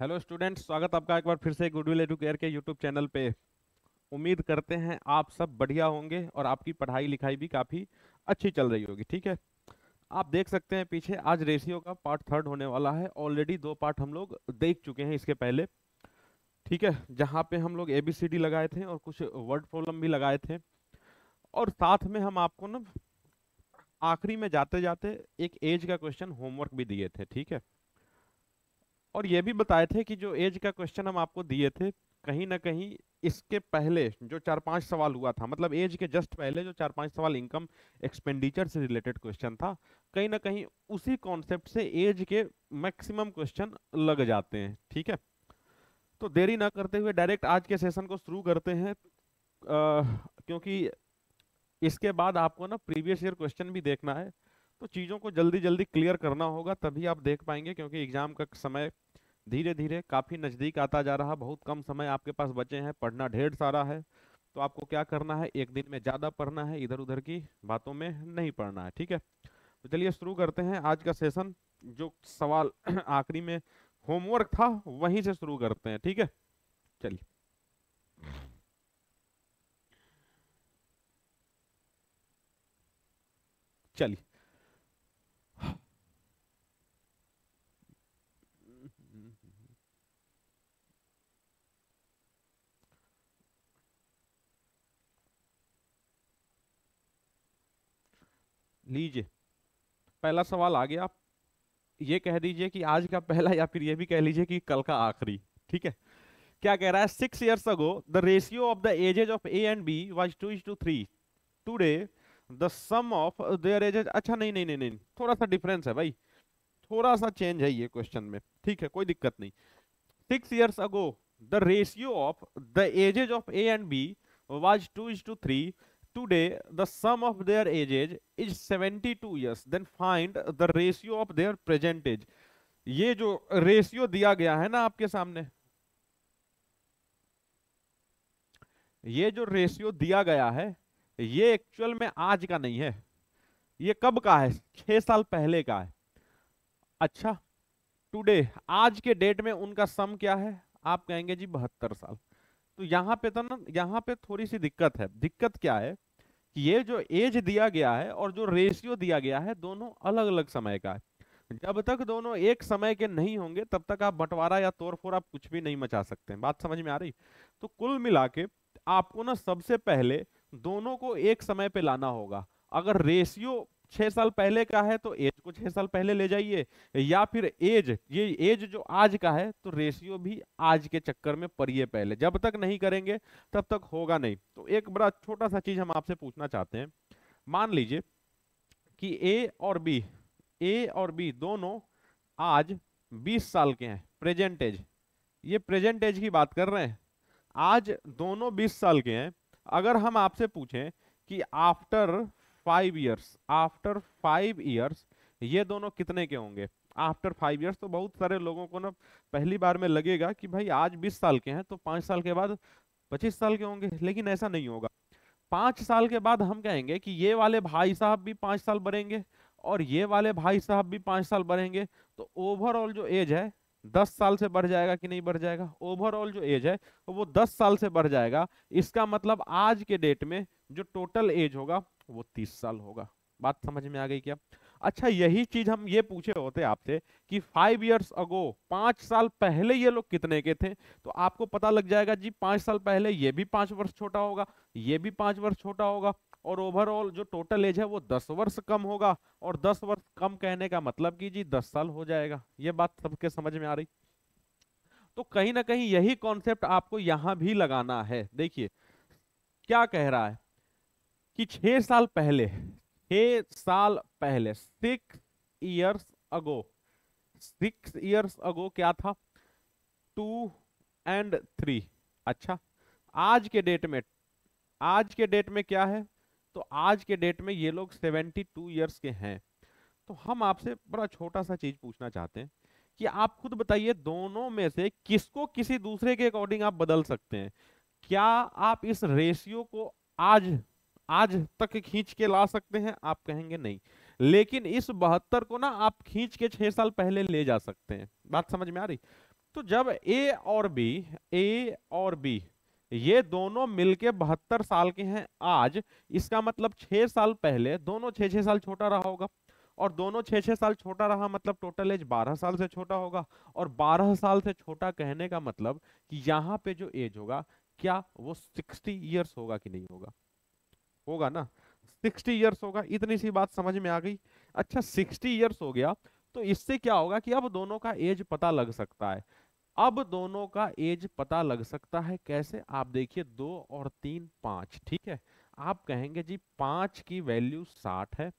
Hello students स्वागत आपका एक बार फिर से गुडविल एडू केयर के यूट्यूब चैनल पे उम्मीद करते हैं आप सब बढ़िया होंगे और आपकी पढ़ाई लिखाई भी काफ़ी अच्छी चल रही होगी ठीक है आप देख सकते हैं पीछे आज रेशियो का पार्ट थर्ड होने वाला है ऑलरेडी दो पार्ट हम लोग देख चुके हैं इसके पहले ठीक है जहाँ पर हम लोग ए बी सी डी लगाए थे और कुछ वर्ड प्रॉब्लम भी लगाए थे और साथ में हम आपको न आखिरी में जाते जाते एक एज का क्वेश्चन होमवर्क भी दिए थे ठीक है और ये भी बताए थे कि जो एज का क्वेश्चन हम आपको दिए थे कहीं ना कहीं इसके पहले जो चार पांच सवाल हुआ था मतलब एज के जस्ट पहले जो चार पांच सवाल इनकम एक्सपेंडिचर से रिलेटेड क्वेश्चन था कहीं ना कहीं उसी कॉन्सेप्ट से एज के मैक्सिमम क्वेश्चन लग जाते हैं ठीक है तो देरी ना करते हुए डायरेक्ट आज के सेशन को शुरू करते हैं आ, क्योंकि इसके बाद आपको ना प्रीवियस ईयर क्वेश्चन भी देखना है तो चीज़ों को जल्दी जल्दी क्लियर करना होगा तभी आप देख पाएंगे क्योंकि एग्जाम का समय धीरे धीरे काफ़ी नज़दीक आता जा रहा बहुत कम समय आपके पास बचे हैं पढ़ना ढेर सारा है तो आपको क्या करना है एक दिन में ज़्यादा पढ़ना है इधर उधर की बातों में नहीं पढ़ना है ठीक है तो चलिए शुरू करते हैं आज का सेशन जो सवाल आखिरी में होमवर्क था वहीं से शुरू करते हैं ठीक है चलिए चलिए लीजिए पहला सवाल आ गया ये कह दीजिए कि आज का पहला या फिर ये भी कह लीजिए कि कल का आखिरी ठीक है क्या कह रहा है six years ago the ratio of the ages of A and B was two is two three today the sum of their ages अच्छा नहीं नहीं नहीं नहीं थोड़ा सा डिफरेंस है भाई थोड़ा सा चेंज है ये क्वेश्चन में ठीक है कोई दिक्कत नहीं six years ago the ratio of the ages of A and B was two is two three today the sum of their ages is 72 years then find the ratio of their present age ये जो ratio दिया गया है ना आपके सामने ये जो रेशियो दिया गया है ये एक्चुअल में आज का नहीं है ये कब का है छह साल पहले का है अच्छा टुडे आज के डेट में उनका सम क्या है आप कहेंगे जी बहत्तर साल तो यहां पे तो ना यहाँ पे थोड़ी सी दिक्कत है दिक्कत क्या है ये जो एज दिया गया है और जो रेशियो दिया गया है दोनों अलग अलग समय का है जब तक दोनों एक समय के नहीं होंगे तब तक आप बंटवारा या तोड़फोड़ आप कुछ भी नहीं मचा सकते हैं बात समझ में आ रही तो कुल मिला के आपको ना सबसे पहले दोनों को एक समय पे लाना होगा अगर रेशियो छह साल पहले का है तो एज को छह साल पहले ले जाइए या फिर एज ये एज जो आज का है तो रेशियो भी आज के चक्कर में पड़िए पहले जब तक नहीं करेंगे तब तक होगा नहीं तो एक बड़ा छोटा सा चीज हम आपसे पूछना चाहते हैं मान लीजिए कि ए और बी ए और बी दोनों आज 20 साल के हैं प्रेजेंट एज ये प्रेजेंट एज की बात कर रहे हैं आज दोनों 20 साल के हैं अगर हम आपसे पूछें कि after five years after five years ये दोनों कितने के होंगे आफ्टर फाइव ईयर्स तो बहुत सारे लोगों को ना पहली बार में लगेगा कि भाई आज बीस साल के हैं तो पाँच साल के बाद पच्चीस साल के होंगे लेकिन ऐसा नहीं होगा पाँच साल के बाद हम कहेंगे कि ये वाले भाई साहब भी पाँच साल बढ़ेंगे और ये वाले भाई साहब भी पाँच साल बढ़ेंगे तो ओवरऑल जो एज है दस साल से बढ़ जाएगा कि नहीं बढ़ जाएगा ओवरऑल जो एज है वो दस साल से बढ़ जाएगा इसका मतलब आज के डेट में जो टोटल एज होगा तो वो तीस साल होगा बात समझ में आ गई क्या अच्छा यही चीज हम ये पूछे होते आपसे कि फाइव इयर्स अगो पांच साल पहले ये लोग कितने के थे तो आपको पता लग जाएगा जी पांच साल पहले ये भी पांच वर्ष छोटा होगा ये भी पांच वर्ष छोटा होगा और ओवरऑल जो टोटल एज है वो दस वर्ष कम होगा और दस वर्ष कम कहने का मतलब कि जी दस साल हो जाएगा ये बात सबके समझ में आ रही तो कहीं ना कहीं यही कॉन्सेप्ट आपको यहां भी लगाना है देखिए क्या कह रहा है कि छह साल पहले छह साल पहले six years ago six years ago क्या था टू एंड थ्री अच्छा आज के डेट में आज के डेट में क्या है तो आज के डेट में ये लोग सेवेंटी टू ईयर्स के हैं तो हम आपसे बड़ा छोटा सा चीज पूछना चाहते हैं कि आप खुद बताइए दोनों में से किसको किसी दूसरे के अकॉर्डिंग आप बदल सकते हैं क्या आप इस रेशियो को आज आज तक खींच के ला सकते हैं आप कहेंगे नहीं लेकिन इस बहत्तर को ना आप खींच के छह साल पहले ले जा सकते हैं बात समझ में आ रही तो जब ए और बी ए और बी ये दोनों मिलके बहत्तर साल के हैं आज इसका मतलब छह साल पहले दोनों छह छह साल छोटा रहा होगा और दोनों छह छह साल छोटा रहा मतलब टोटल एज बारह साल से छोटा होगा और बारह साल से छोटा कहने का मतलब कि यहाँ पे जो एज होगा क्या वो सिक्सटी ईयर्स होगा कि नहीं होगा होगा ना सिक्सटी ईयर्स होगा इतनी सी बात समझ में आ गई अच्छा सिक्सटी ईयर्स हो गया तो इससे क्या होगा कि अब दोनों का एज पता लग सकता है अब दोनों का एज पता लग सकता है कैसे आप देखिए दो और तीन पांच ठीक है आप कहेंगे जी पांच की वैल्यू साठ है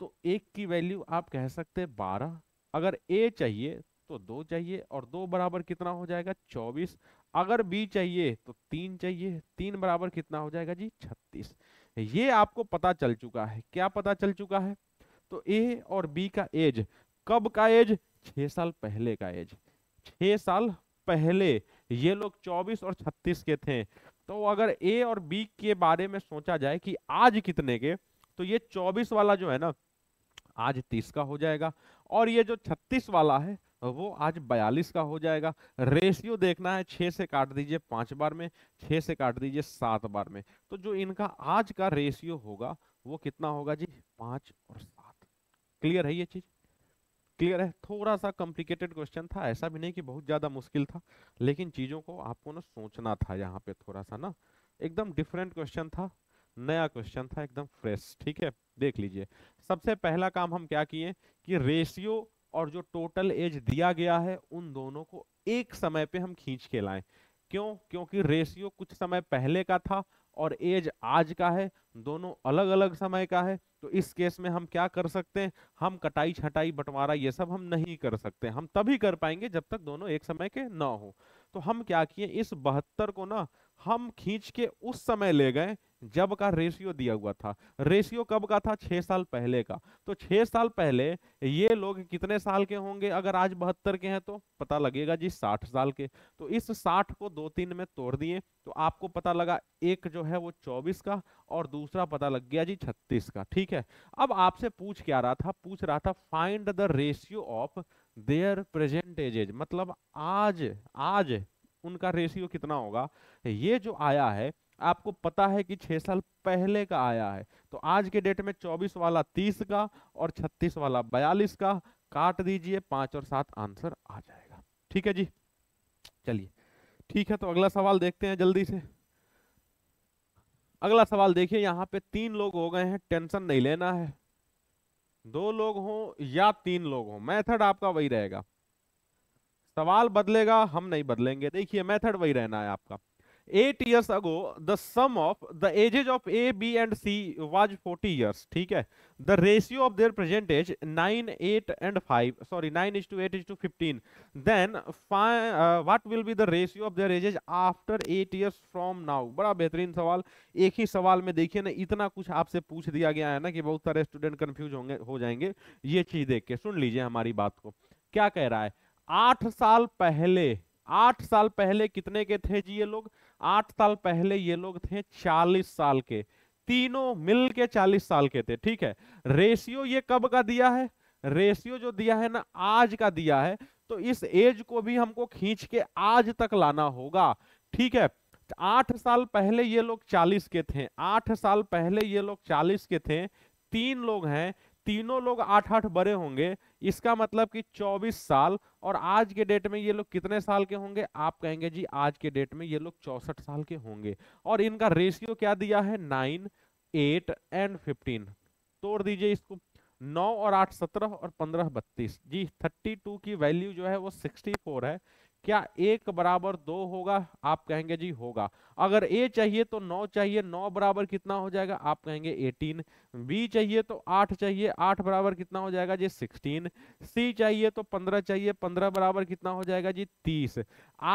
तो एक की वैल्यू आप कह सकते हैं बारह अगर ए चाहिए तो दो चाहिए और दो बराबर कितना हो जाएगा चौबीस अगर बी चाहिए तो तीन चाहिए तीन बराबर कितना हो जाएगा जी छत्तीस ये आपको पता चल चुका है क्या पता चल चुका है तो ए और बी का एज कब का एज छह साल पहले का एज छह साल पहले ये लोग चौबीस और छत्तीस के थे तो अगर ए और बी के बारे में सोचा जाए कि आज कितने के तो ये चौबीस वाला जो है ना आज तीस का हो जाएगा और ये जो छत्तीस वाला है वो आज बयालीस का हो जाएगा रेशियो देखना है छः से काट दीजिए पांच बार में छः से काट दीजिए सात बार में तो जो इनका आज का रेशियो होगा वो कितना होगा जी पांच और सात क्लियर है ये चीज क्लियर है थोड़ा सा कॉम्प्लिकेटेड क्वेश्चन था ऐसा भी नहीं कि बहुत ज्यादा मुश्किल था लेकिन चीजों को आपको ना सोचना था यहाँ पे थोड़ा सा ना एकदम डिफरेंट क्वेश्चन था नया क्वेश्चन था एकदम फ्रेश ठीक है देख लीजिए सबसे पहला काम हम क्या किए कि रेशियो और जो टोटल एज दिया गया है उन दोनों को एक समय पे हम खींच के लाएं क्यों क्योंकि रेशियो कुछ समय पहले का था और एज आज का है दोनों अलग अलग समय का है तो इस केस में हम क्या कर सकते हैं हम कटाई छटाई बंटवारा ये सब हम नहीं कर सकते हम तभी कर पाएंगे जब तक दोनों एक समय के ना हो तो हम क्या किए इस बहत्तर को ना हम खींच के उस समय ले गए जब का रेशियो दिया हुआ था रेशियो कब का था छह साल पहले का तो छह साल पहले ये लोग कितने साल के होंगे अगर आज बहत्तर के हैं तो पता लगेगा जी साठ साल के तो इस साठ को दो तीन में तोड़ दिए तो आपको पता लगा एक जो है वो चौबीस का और दूसरा पता लग गया जी छत्तीस का ठीक है अब आपसे पूछ क्या रहा था पूछ रहा था find the ratio of their present ages मतलब आज आज उनका रेशियो कितना होगा ये जो आया है आपको पता है कि छह साल पहले का आया है तो आज के डेट में चौबीस वाला तीस का और छत्तीस वाला बयालीस का काट दीजिए पांच और सात आंसर आ जाएगा ठीक है जी चलिए ठीक है तो अगला सवाल देखते हैं जल्दी से अगला सवाल देखिए यहाँ पे तीन लोग हो गए हैं टेंशन नहीं लेना है दो लोग हो या तीन लोग हो मेथड आपका वही रहेगा सवाल बदलेगा हम नहीं बदलेंगे देखिए मेथड वही रहना है आपका eight years ago the sum of the ages of A B and C was forty years ठीक है the ratio of their present age nine eight and five sorry nine is two eight is two fifteen then what will be the ratio of their ages after eight years from now बड़ा बेहतरीन सवाल एक ही सवाल में देखिए ना इतना कुछ आपसे पूछ दिया गया है ना कि बहुत सारे स्टूडेंट कंफ्यूज होंगे हो जाएंगे ये चीज देख के सुन लीजिए हमारी बात को क्या कह रहा है आठ साल पहले आठ साल पहले कितने के थे जी ये लोग आठ साल पहले ये लोग थे चालीस साल के तीनों मिल के चालीस साल के थे ठीक है रेशियो ये कब का दिया है रेशियो जो दिया है ना आज का दिया है तो इस एज को भी हमको खींच के आज तक लाना होगा ठीक है आठ साल पहले ये लोग चालीस के थे आठ साल पहले ये लोग चालीस के थे तीन लोग हैं तीनों लोग आठ आठ बड़े होंगे इसका मतलब कि 24 साल और आज के डेट में ये लोग कितने साल के होंगे आप कहेंगे जी आज के डेट में ये लोग चौसठ साल के होंगे और इनका रेशियो क्या दिया है नाइन एट एंड फिफ्टीन तोड़ दीजिए इसको नौ और आठ सत्रह और पंद्रह बत्तीस जी थर्टी टू की वैल्यू जो है वो सिक्सटी फोर है क्या एक बराबर दो होगा आप कहेंगे जी होगा अगर ए चाहिए तो नौ चाहिए नौ बराबर कितना हो जाएगा आप कहेंगे एटीन बी चाहिए तो आठ चाहिए आठ बराबर कितना हो जाएगा जी सिक्सटीन सी चाहिए तो पंद्रह चाहिए पंद्रह बराबर कितना हो जाएगा जी तीस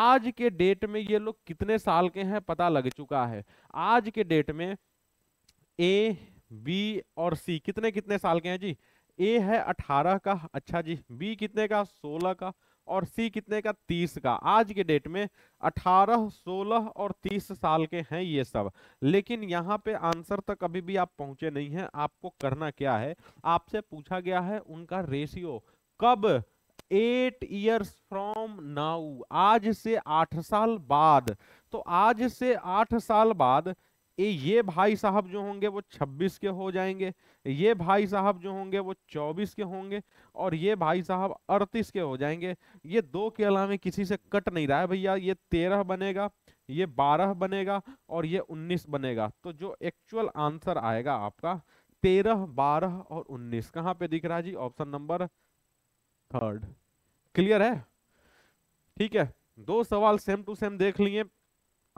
आज के डेट में ये लोग कितने साल के हैं पता लग चुका है आज के डेट में ए बी और सी कितने कितने साल के हैं जी ए है अठारह का अच्छा जी बी कितने का सोलह का और सी कितने का तीस का आज के डेट में अठारह सोलह और तीस साल के हैं ये सब लेकिन यहाँ पे आंसर तक अभी भी आप पहुंचे नहीं हैं आपको करना क्या है आपसे पूछा गया है उनका रेशियो कब एट ईयर्स फ्रॉम नाउ आज से आठ साल बाद तो आज से आठ साल बाद ये भाई साहब जो होंगे वो 26 के हो जाएंगे ये भाई साहब जो होंगे वो 24 के होंगे और ये भाई साहब 38 के हो जाएंगे ये दो के अलावे किसी से कट नहीं रहा है भैया ये 13 बनेगा ये 12 बनेगा और ये 19 बनेगा तो जो एक्चुअल आंसर आएगा आपका 13, 12 और 19 कहाँ पे दिख रहा है जी ऑप्शन नंबर थर्ड क्लियर है ठीक है दो सवाल सेम टू सेम देख लिए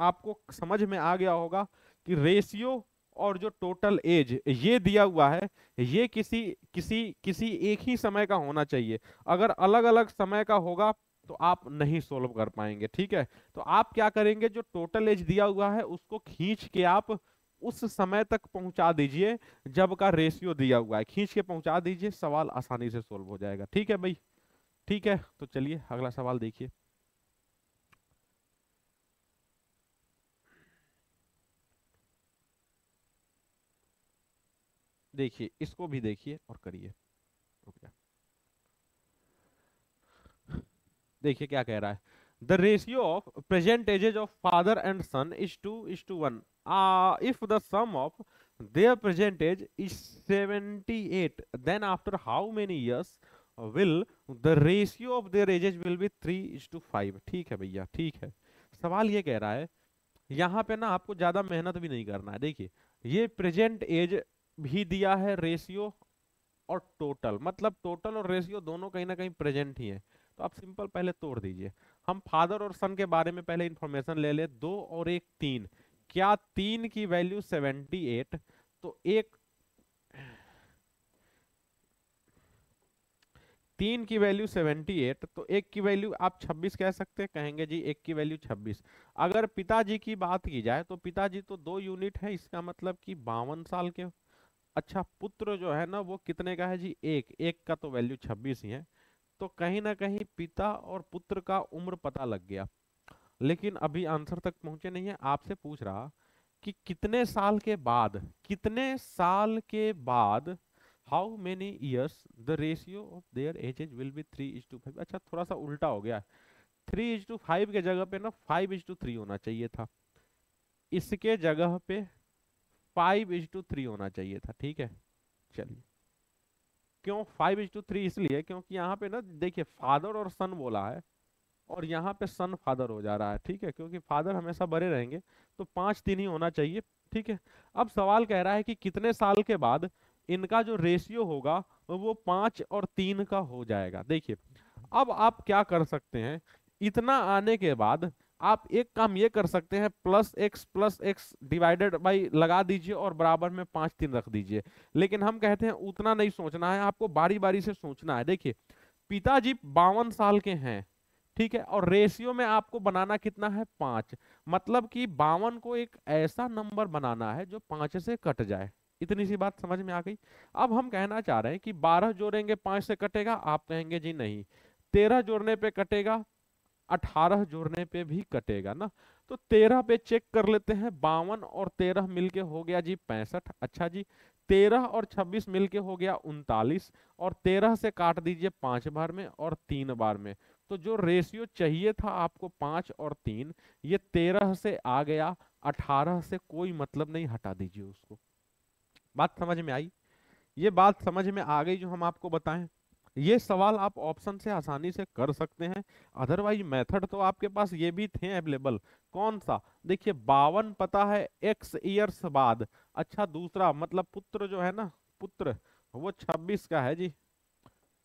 आपको समझ में आ गया होगा कि रेशियो और जो टोटल एज ये दिया हुआ है ये किसी किसी किसी एक ही समय का होना चाहिए अगर अलग अलग समय का होगा तो आप नहीं सोल्व कर पाएंगे ठीक है तो आप क्या करेंगे जो टोटल एज दिया हुआ है उसको खींच के आप उस समय तक पहुंचा दीजिए जब का रेशियो दिया हुआ है खींच के पहुंचा दीजिए सवाल आसानी से सोल्व हो जाएगा ठीक है भाई ठीक है तो चलिए अगला सवाल देखिए देखिए इसको भी देखिए और करिए रुक जा देखिए क्या कह रहा है the ratio of present ages of father and son is two is two one if the sum of their present age is seventy eight then after how many years will the ratio of their ages will be three is to five ठीक है भैया ठीक है सवाल ये कह रहा है यहाँ पे ना आपको ज्यादा मेहनत भी नहीं करना है देखिए ये प्रेजेंट एज भी दिया है रेशियो और टोटल मतलब टोटल और रेशियो दोनों कहीं ना कहीं प्रेजेंट ही है तो आप सिंपल पहले तोड़ दीजिए हम फादर और सन के बारे में पहले इंफॉर्मेशन ले ले दो और एक तीन क्या तीन की वैल्यू सेवेंटी एट तो एक तीन की वैल्यू सेवेंटी एट तो एक की वैल्यू आप छब्बीस कह सकते हैं कहेंगे जी एक की वैल्यू छब्बीस अगर पिताजी की बात की जाए तो पिताजी तो दो यूनिट है इसका मतलब कि बावन साल के अच्छा पुत्र जो है ना वो कितने का है जी एक एक का तो वैल्यू छब्बीस ही है तो कहीं ना कहीं पिता और पुत्र का उम्र पता लग गया लेकिन अभी आंसर तक पहुंचे नहीं है आपसे पूछ रहा कि कितने साल के बाद कितने साल के बाद how many years the ratio of their ages will be three is to five अच्छा थोड़ा सा उल्टा हो गया थ्री इज टू फाइव के जगह पे ना फाइव इज टू थ्री होना चाहिए था इसके जगह पे फाइव इज टू थ्री होना चाहिए था ठीक है चलिए क्यों फाइव इज टू थ्री इसलिए क्योंकि यहाँ पे ना देखिए फादर और सन बोला है और यहाँ पे सन फादर हो जा रहा है ठीक है क्योंकि फादर हमेशा बड़े रहेंगे तो पाँच दिन ही होना चाहिए ठीक है अब सवाल कह रहा है कि कितने साल के बाद इनका जो रेशियो होगा वो पाँच और तीन का हो जाएगा देखिए अब आप क्या कर सकते हैं इतना आने के बाद आप एक काम ये कर सकते हैं plus X plus X divided by लगा दीजिए और बराबर में पांच तीन रख दीजिए लेकिन हम कहते हैं उतना नहीं सोचना है आपको बारी बारी से सोचना है देखिए पिताजी बावन साल के हैं ठीक है और रेशियो में आपको बनाना कितना है पांच मतलब कि बावन को एक ऐसा नंबर बनाना है जो पांच से कट जाए इतनी सी बात समझ में आ गई अब हम कहना चाह रहे हैं कि बारह जोड़ेंगे पांच से कटेगा आप कहेंगे जी नहीं तेरह जोड़ने पे कटेगा अठारह जोड़ने पे भी कटेगा ना तो तेरह पे चेक कर लेते हैं बावन और तेरह मिलके हो गया जी पैंसठ अच्छा जी तेरह और छब्बीस मिलके हो गया उनतालीस और तेरह से काट दीजिए पांच बार में और तीन बार में तो जो रेशियो चाहिए था आपको पांच और तीन ये तेरह से आ गया अठारह से कोई मतलब नहीं हटा दीजिए उसको बात समझ में आई ये बात समझ में आ गई जो हम आपको बताएं ये सवाल आप ऑप्शन से आसानी से कर सकते हैं अदरवाइज मेथड तो आपके पास ये भी थे अवेलेबल कौन सा देखिए बावन पता है एक्स ईयर्स बाद अच्छा दूसरा मतलब पुत्र जो है ना पुत्र वो छब्बीस का है जी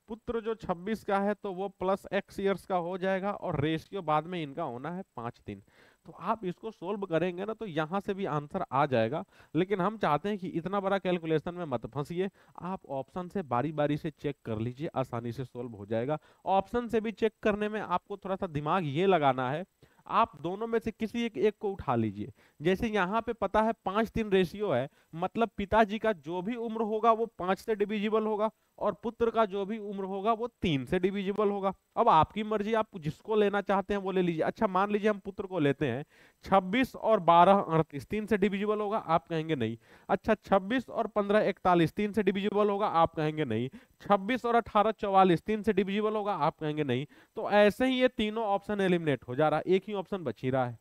पुत्र जो 26 का है तो वो प्लस एक्स ईयर्स का हो जाएगा और रेशियो बाद में इनका होना है पांच दिन तो आप इसको सोल्व करेंगे ना तो यहाँ से भी आंसर आ जाएगा लेकिन हम चाहते हैं कि इतना बड़ा कैलकुलेशन में मत फंसिए आप ऑप्शन से बारी बारी से चेक कर लीजिए आसानी से सोल्व हो जाएगा ऑप्शन से भी चेक करने में आपको थोड़ा सा दिमाग ये लगाना है आप दोनों में से किसी एक एक को उठा लीजिए जैसे यहाँ पे पता है पांच तीन रेशियो है मतलब पिताजी का जो भी उम्र होगा वो पांच से डिविजिबल होगा और पुत्र का जो भी उम्र होगा वो तीन से डिविजिबल होगा अब आपकी मर्जी आप जिसको लेना चाहते हैं वो ले लीजिए अच्छा मान लीजिए हम पुत्र को लेते हैं छब्बीस और बारह अड़तीस तीन से डिविजिबल होगा आप कहेंगे नहीं अच्छा छब्बीस और पंद्रह इकतालीस तीन से डिविजिबल होगा आप कहेंगे नहीं छब्बीस और अठारह चौवालीस तीन से डिविजिबल होगा आप कहेंगे नहीं तो ऐसे ही ये तीनों ऑप्शन एलिमिनेट हो जा रहा एक ही ही ऑप्शन बच ही रहा है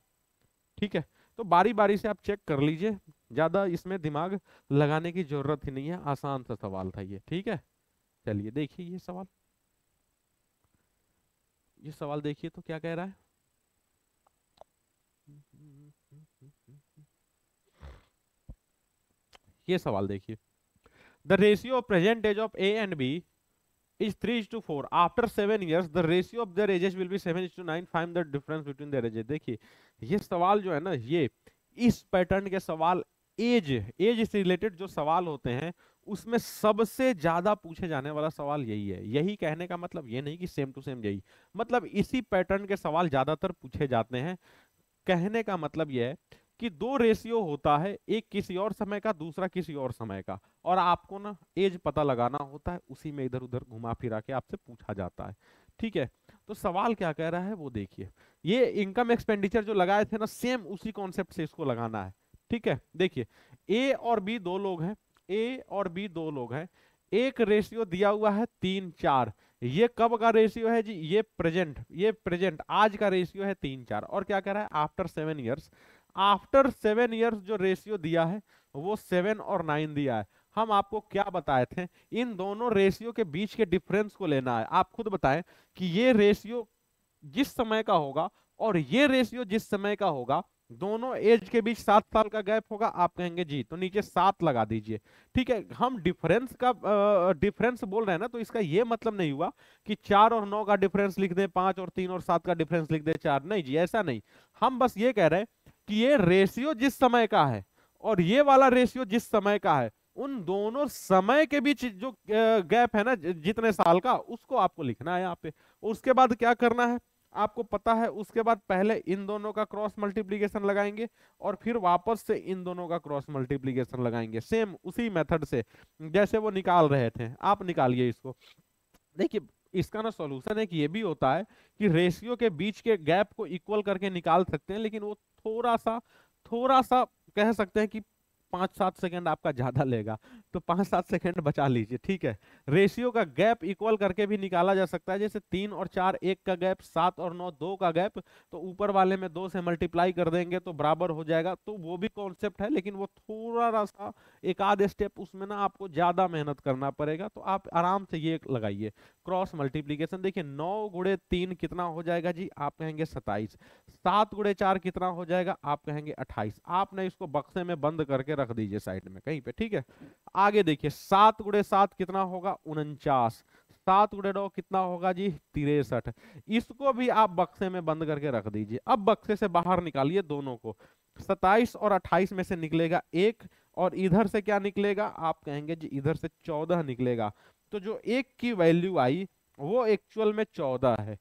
ठीक है तो बारी बारी से आप चेक कर लीजिए ज्यादा इसमें दिमाग लगाने की जरूरत ही नहीं है आसान सा सवाल था ये ठीक है चलिए देखिए ये सवाल ये सवाल देखिए तो क्या कह रहा है ये सवाल देखिए the ratio present age of A and B is 3 is to 4 after 7 years the ratio of their ages will be 7 is to 9 find the difference between their ages देखिए ये सवाल जो है ना ये इस पैटर्न के सवाल एज एज से रिलेटेड जो सवाल होते हैं उसमें सबसे ज्यादा पूछे जाने वाला सवाल यही है यही कहने का मतलब ये नहीं कि सेम टू सेम यही मतलब इसी पैटर्न के सवाल ज्यादातर पूछे जाते हैं कहने का मतलब यह है कि दो रेशियो होता है एक किसी और समय का दूसरा किसी और समय का और आपको ना एज पता लगाना होता है उसी में इधर उधर घुमा फिरा के आपसे पूछा जाता है ठीक है तो सवाल क्या कह रहा है वो देखिए ये इनकम एक्सपेंडिचर जो लगाए थे ना सेम उसी कॉन्सेप्ट से इसको लगाना है ठीक है देखिए ए और बी दो लोग हैं ए और बी दो लोग हैं एक रेशियो दिया हुआ है तीन चार ये कब का रेशियो है जी ये प्रेजेंट ये प्रेजेंट आज का रेशियो है तीन चार और क्या कह रहा है after seven years after seven years जो रेशियो दिया है वो सेवन और नाइन दिया है हम आपको क्या बताए थे इन दोनों रेशियो के बीच के डिफरेंस को लेना है आप खुद बताएं कि ये रेशियो जिस समय का होगा और ये रेशियो जिस समय का होगा दोनों एज के बीच सात साल का गैप होगा आप कहेंगे जी तो नीचे सात लगा दीजिए ठीक है हम डिफरेंस का डिफरेंस बोल रहे हैं ना तो इसका ये मतलब नहीं हुआ कि चार और नौ का डिफरेंस लिख दें पांच और तीन और सात का डिफरेंस लिख दें चार नहीं जी ऐसा नहीं हम बस ये कह रहे हैं कि ये रेशियो जिस समय का है और ये वाला रेशियो जिस समय का है उन दोनों समय के बीच जो गैप है ना जितने साल का उसको आपको लिखना है यहाँ पे उसके बाद क्या करना है आपको पता है उसके बाद पहले इन दोनों का क्रॉस मल्टीप्लीकेशन लगाएंगे और फिर वापस से इन दोनों का क्रॉस मल्टीप्लीकेशन लगाएंगे सेम उसी मेथड से जैसे वो निकाल रहे थे आप निकालिए इसको देखिए इसका ना सॉल्यूशन एक ये भी होता है कि रेशियो के बीच के गैप को इक्वल करके निकाल सकते हैं लेकिन वो थोड़ा सा थोड़ा सा कह सकते हैं कि पाँच सात सेकेंड आपका ज़्यादा लेगा तो पाँच सात सेकेंड बचा लीजिए ठीक है रेशियो का गैप इक्वल करके भी निकाला जा सकता है जैसे तीन और चार एक का गैप सात और नौ दो का गैप तो ऊपर वाले में दो से मल्टीप्लाई कर देंगे तो बराबर हो जाएगा तो वो भी कॉन्सेप्ट है लेकिन वो थोड़ा सा एक आध स्टेप उसमें ना आपको ज़्यादा मेहनत करना पड़ेगा तो आप आराम से ये लगाइए क्रॉस मल्टीप्लीकेशन देखिए नौ गुड़े तीन कितना हो जाएगा जी आप कहेंगे सताइस सात गुड़े चार कितना हो जाएगा आप कहेंगे अट्ठाईस आपने इसको बक्से में बंद करके रख दीजिए साइड में कहीं पे ठीक है आगे देखिए सात गुड़े सात कितना होगा उनचास सात गुड़े नौ कितना होगा जी तिरसठ इसको भी आप बक्से में बंद करके रख दीजिए अब बक्से से बाहर निकालिए दोनों को सताइस और अट्ठाइस में से निकलेगा एक और इधर से क्या निकलेगा आप कहेंगे जी इधर से चौदह निकलेगा तो जो एक की वैल्यू आई वो एक्चुअल में चौदह है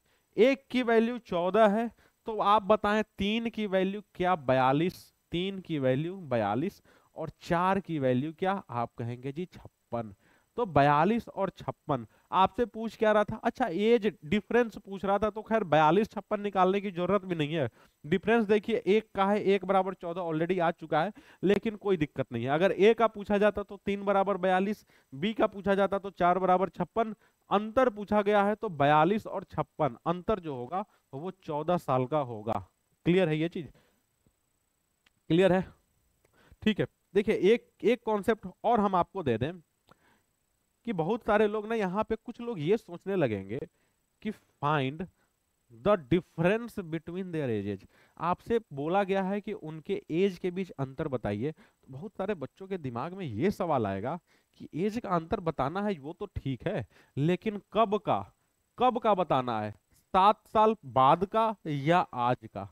एक की वैल्यू चौदह है तो आप बताएं तीन की वैल्यू क्या बयालीस तीन की वैल्यू बयालीस और चार की वैल्यू क्या आप कहेंगे जी छप्पन तो बयालीस और छप्पन आपसे पूछ क्या रहा था अच्छा एज डिफरेंस पूछ रहा था तो खैर बयालीस छप्पन निकालने की जरूरत भी नहीं है डिफरेंस देखिए एक का है एक बराबर चौदह ऑलरेडी आ चुका है लेकिन कोई दिक्कत नहीं है अगर ए का पूछा जाता तो तीन बराबर बयालीस बी का पूछा जाता तो चार बराबर छप्पन अंतर पूछा गया है तो बयालीस और छप्पन अंतर जो होगा वो चौदह साल का होगा क्लियर है ये चीज क्लियर है ठीक है देखिए एक एक कॉन्सेप्ट और हम आपको दे दें कि बहुत सारे लोग ना यहाँ पे कुछ लोग ये सोचने लगेंगे कि find the difference between their ages आपसे बोला गया है कि उनके एज के बीच अंतर बताइए तो बहुत सारे बच्चों के दिमाग में ये सवाल आएगा कि एज का अंतर बताना है वो तो ठीक है लेकिन कब का कब का बताना है सात साल बाद का या आज का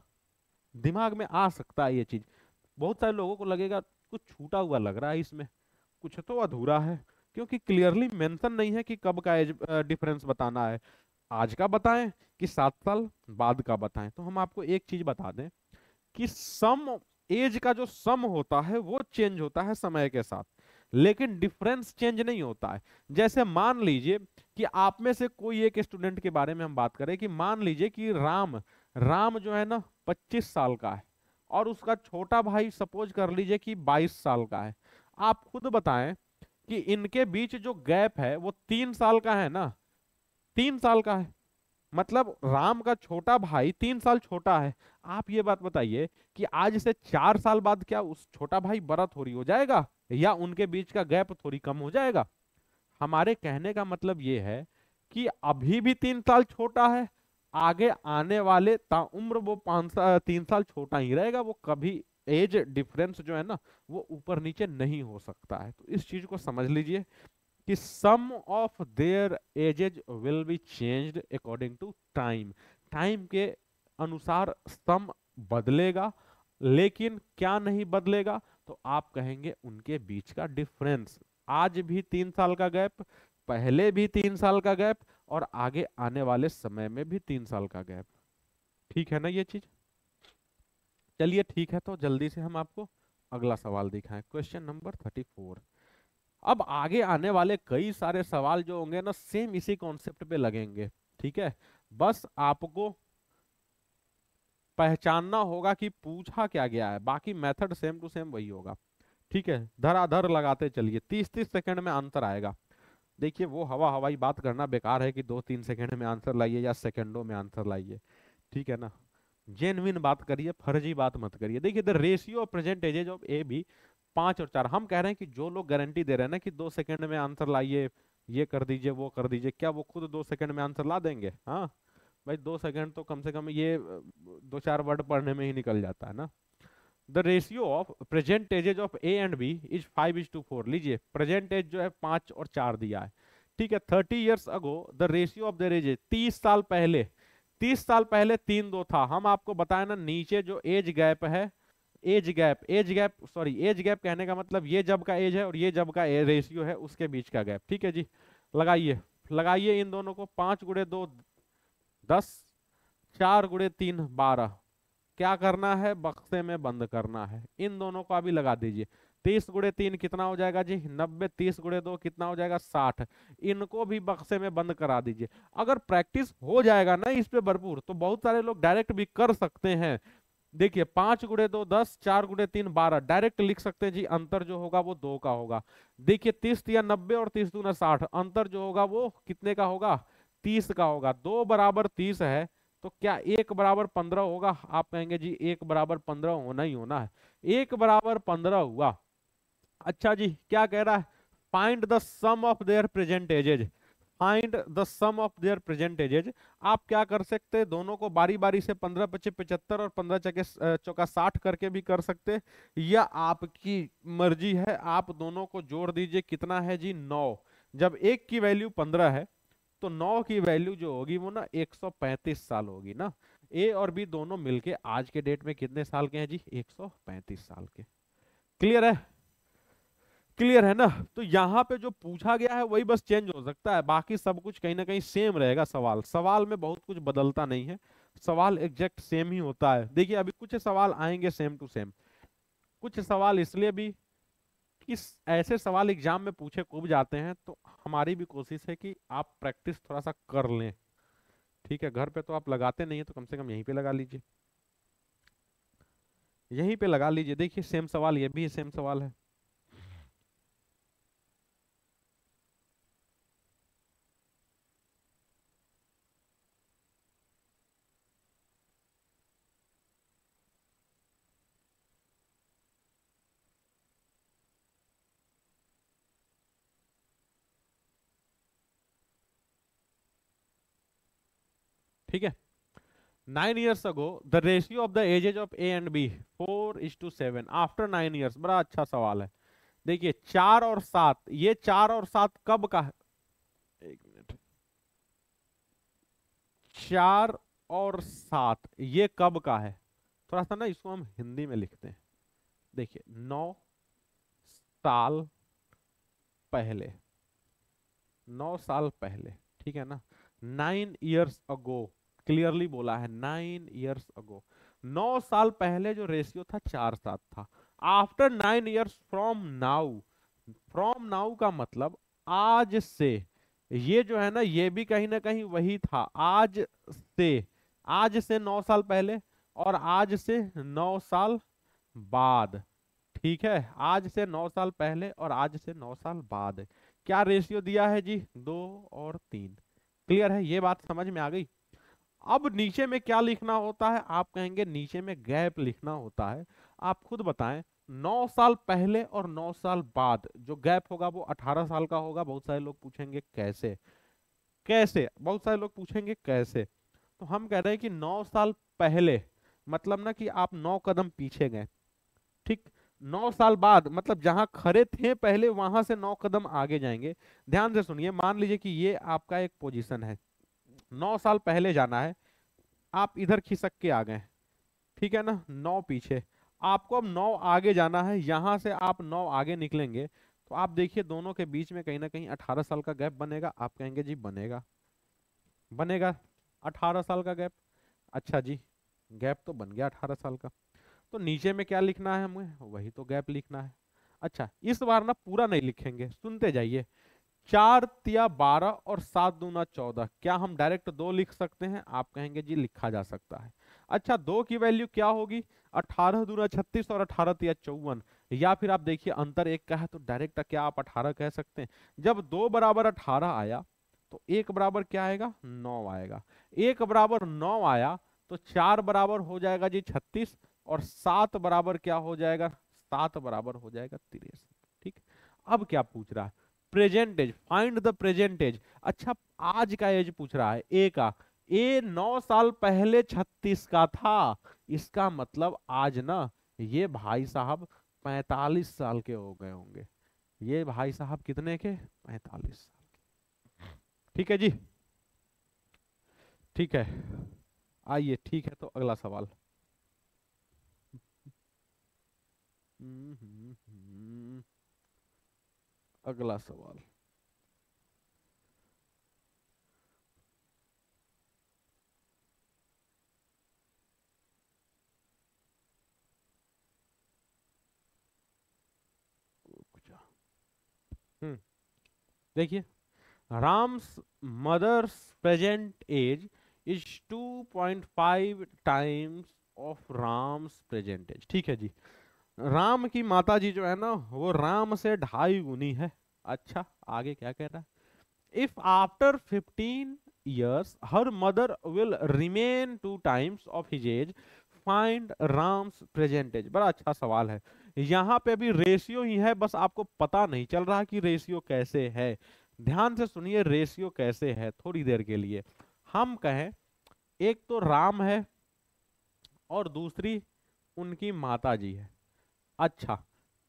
दिमाग में आ सकता है ये चीज बहुत सारे लोगों को लगेगा कुछ छूटा हुआ लग रहा है इसमें कुछ तो अधूरा है क्योंकि क्लियरली मेंशन नहीं है कि कब का एज डिफरेंस बताना है आज का बताएं कि सात साल बाद का बताएं तो हम आपको एक चीज बता दें कि सम एज का जो सम होता है वो चेंज होता है समय के साथ लेकिन डिफरेंस चेंज नहीं होता है जैसे मान लीजिए कि आप में से कोई एक स्टूडेंट के बारे में हम बात करें कि मान लीजिए कि राम राम जो है ना 25 साल का है और उसका छोटा भाई सपोज कर लीजिए कि 22 साल का है आप खुद बताएं कि इनके बीच जो गैप है वो तीन साल का है ना तीन साल का है मतलब राम का छोटा भाई तीन साल छोटा है आप ये बात बताइए कि आज से चार साल बाद क्या उस छोटा भाई बड़ा थोड़ी हो जाएगा या उनके बीच का गैप थोड़ी कम हो जाएगा हमारे कहने का मतलब ये है कि अभी भी तीन साल छोटा है आगे आने वाले ताउम्र वो पांच साल तीन साल छोटा ही रहेगा वो कभी एज डिफरेंस जो है ना वो ऊपर नीचे नहीं हो सकता है तो इस चीज को समझ लीजिए कि sum of their ages will be changed according to time time के अनुसार सम बदलेगा लेकिन क्या नहीं बदलेगा तो आप कहेंगे उनके बीच का डिफरेंस आज भी तीन साल का गैप पहले भी तीन साल का गैप और आगे आने वाले समय में भी तीन साल का गैप ठीक है ना ये चीज चलिए ठीक है तो जल्दी से हम आपको अगला सवाल दिखाएं क्वेश्चन नंबर थर्टी फोर अब आगे आने वाले कई सारे सवाल जो होंगे ना सेम इसी कॉन्सेप्ट पे लगेंगे ठीक है बस आपको पहचानना होगा कि पूछा क्या गया है बाकी मेथड सेम टू सेम वही होगा ठीक है धराधर लगाते चलिए तीस तीस सेकंड में आंसर आएगा देखिए वो हवा हवाई बात करना बेकार है कि दो तीन सेकंड में आंसर लाइए या सेकंडों में आंसर लाइए ठीक है ना जेनविन बात करिए फर्जी बात मत करिए देखिए the ratio present ages of A B पाँच और चार हम कह रहे हैं कि जो लोग गारंटी दे रहे हैं ना कि दो सेकंड में आंसर लाइए ये कर दीजिए वो कर दीजिए क्या वो खुद दो सेकंड में आंसर ला देंगे हाँ भाई दो सेकंड तो कम से कम ये दो चार वर्ड पढ़ने में ही निकल जाता है ना the ratio of present ages of A and B is five is two four लीजिए प्रेजेंट एज जो है पाँच और चार दिया है ठीक है thirty years ago the ratio of the ages तीस साल पहले तीस साल पहले तीन दो था हम आपको बताए ना नीचे जो एज गैप है age gap age gap sorry age gap कहने का मतलब ये जब का एज है और ये जब का रेशियो है उसके बीच का गैप ठीक है जी लगाइए लगाइए इन दोनों को पाँच गुड़े दो दस चार गुड़े तीन बारह क्या करना है बक्से में बंद करना है इन दोनों को अभी लगा दीजिए तीस गुड़े तीन कितना हो जाएगा जी नब्बे तीस गुड़े दो कितना हो जाएगा साठ इनको भी बक्से में बंद करा दीजिए अगर प्रैक्टिस हो जाएगा ना इस पे भरपूर तो बहुत सारे लोग डायरेक्ट भी कर सकते हैं देखिए पांच गुड़े दो दस चार गुड़े तीन बारह डायरेक्ट लिख सकते हैं जी अंतर जो होगा वो दो का होगा देखिए तीस या नब्बे और तीस दो साठ अंतर जो होगा वो कितने का होगा तीस का होगा दो बराबर तीस है तो क्या एक बराबर पंद्रह होगा आप कहेंगे जी एक बराबर पंद्रह होना ही होना है एक बराबर पंद्रह हुआ अच्छा जी क्या कह रहा है find the sum of their ages find the sum of their ages आप क्या कर सकते दोनों को बारी बारी से पंद्रह पच्चीस पचहत्तर और पंद्रह चौके चौका साठ करके भी कर सकते यह आपकी मर्जी है आप दोनों को जोड़ दीजिए कितना है जी नौ जब एक की वैल्यू पंद्रह है तो नौ की वैल्यू जो होगी वो ना 135 साल होगी ना ए और बी दोनों मिलके आज के डेट में कितने साल के हैं जी 135 साल के क्लियर है क्लियर है ना तो यहाँ पे जो पूछा गया है वही बस चेंज हो सकता है बाकी सब कुछ कहीं ना कहीं सेम रहेगा सवाल सवाल में बहुत कुछ बदलता नहीं है सवाल एग्जैक्ट सेम ही होता है देखिए अभी कुछ सवाल आएंगे सेम टू सेम कुछ सवाल इसलिए भी इस ऐसे सवाल एग्जाम में पूछे कूब जाते हैं तो हमारी भी कोशिश है कि आप प्रैक्टिस थोड़ा सा कर लें ठीक है घर पे तो आप लगाते नहीं है तो कम से कम यहीं पे लगा लीजिए यहीं पे लगा लीजिए देखिए सेम सवाल ये भी सेम सवाल है ठीक है nine years ago the ratio of the ages of A and B four is two seven after nine years बड़ा अच्छा सवाल है देखिए चार और सात ये चार और सात कब का है एक मिनट चार और सात ये कब का है थोड़ा सा ना इसको हम हिंदी में लिखते हैं देखिए नौ साल पहले नौ साल पहले ठीक है ना नाइन ईयर्स अगो क्लियरली बोला है नाइन ईयर्स अगो नौ साल पहले जो रेशियो था चार सात था after nine years from now from now का मतलब आज से ये जो है ना ये भी कहीं ना कहीं वही था आज से आज से नौ साल पहले और आज से नौ साल बाद ठीक है आज से नौ साल पहले और आज से नौ साल बाद क्या रेशियो दिया है जी दो और तीन क्लियर है ये बात समझ में आ गई अब नीचे में क्या लिखना होता है आप कहेंगे नीचे में गैप लिखना होता है आप खुद बताएं नौ साल पहले और नौ साल बाद जो गैप होगा वो अठारह साल का होगा बहुत सारे लोग पूछेंगे कैसे कैसे बहुत सारे लोग पूछेंगे कैसे तो हम कह रहे हैं कि नौ साल पहले मतलब ना कि आप नौ कदम पीछे गए ठीक नौ साल बाद मतलब जहां खड़े थे पहले वहां से नौ कदम आगे जाएंगे ध्यान से सुनिए मान लीजिए कि ये आपका एक पोजीशन है नौ साल पहले जाना है आप इधर खिसक के आ गए ठीक है ना नौ पीछे आपको अब नौ आगे जाना है यहाँ से आप नौ आगे निकलेंगे तो आप देखिए दोनों के बीच में कहीं ना कहीं अठारह साल का गैप बनेगा आप कहेंगे जी बनेगा बनेगा अठारह साल का गैप अच्छा जी गैप तो बन गया अठारह साल का तो नीचे में क्या लिखना है हमें वही तो गैप लिखना है अच्छा इस बार ना पूरा नहीं लिखेंगे सुनते जाइए चार तिया बारह और सात दूना चौदह क्या हम डायरेक्ट दो लिख सकते हैं आप कहेंगे जी लिखा जा सकता है अच्छा दो की वैल्यू क्या होगी अठारह दूना छत्तीस और अठारह तिया चौवन या फिर आप देखिए अंतर एक का है तो डायरेक्ट क्या आप अठारह कह सकते हैं जब दो बराबर अठारह आया तो एक बराबर क्या आएगा नौ आएगा एक बराबर नौ आया तो चार बराबर हो जाएगा जी छत्तीस और सात बराबर क्या हो जाएगा सात बराबर हो जाएगा तिरसठ ठीक अब क्या पूछ रहा है present age find the present age अच्छा आज का एज पूछ रहा है ए का ए नौ साल पहले छत्तीस का था इसका मतलब आज ना ये भाई साहब पैतालीस साल के हो गए होंगे ये भाई साहब कितने के पैतालीस साल के ठीक है जी ठीक है आइए ठीक है तो अगला सवाल हम्म हम्म अगला सवाल हम्म। देखिए Ram's mother's present age is 2.5 times of Ram's present age ठीक है जी राम की माता जी जो है ना वो राम से ढाई गुनी है अच्छा आगे क्या कह रहा है if after fifteen years her mother will remain two times of his age find Ram's present age बड़ा अच्छा सवाल है यहाँ पे भी रेशियो ही है बस आपको पता नहीं चल रहा कि रेशियो कैसे है ध्यान से सुनिए रेशियो कैसे है थोड़ी देर के लिए हम कहें एक तो राम है और दूसरी उनकी माता जी है अच्छा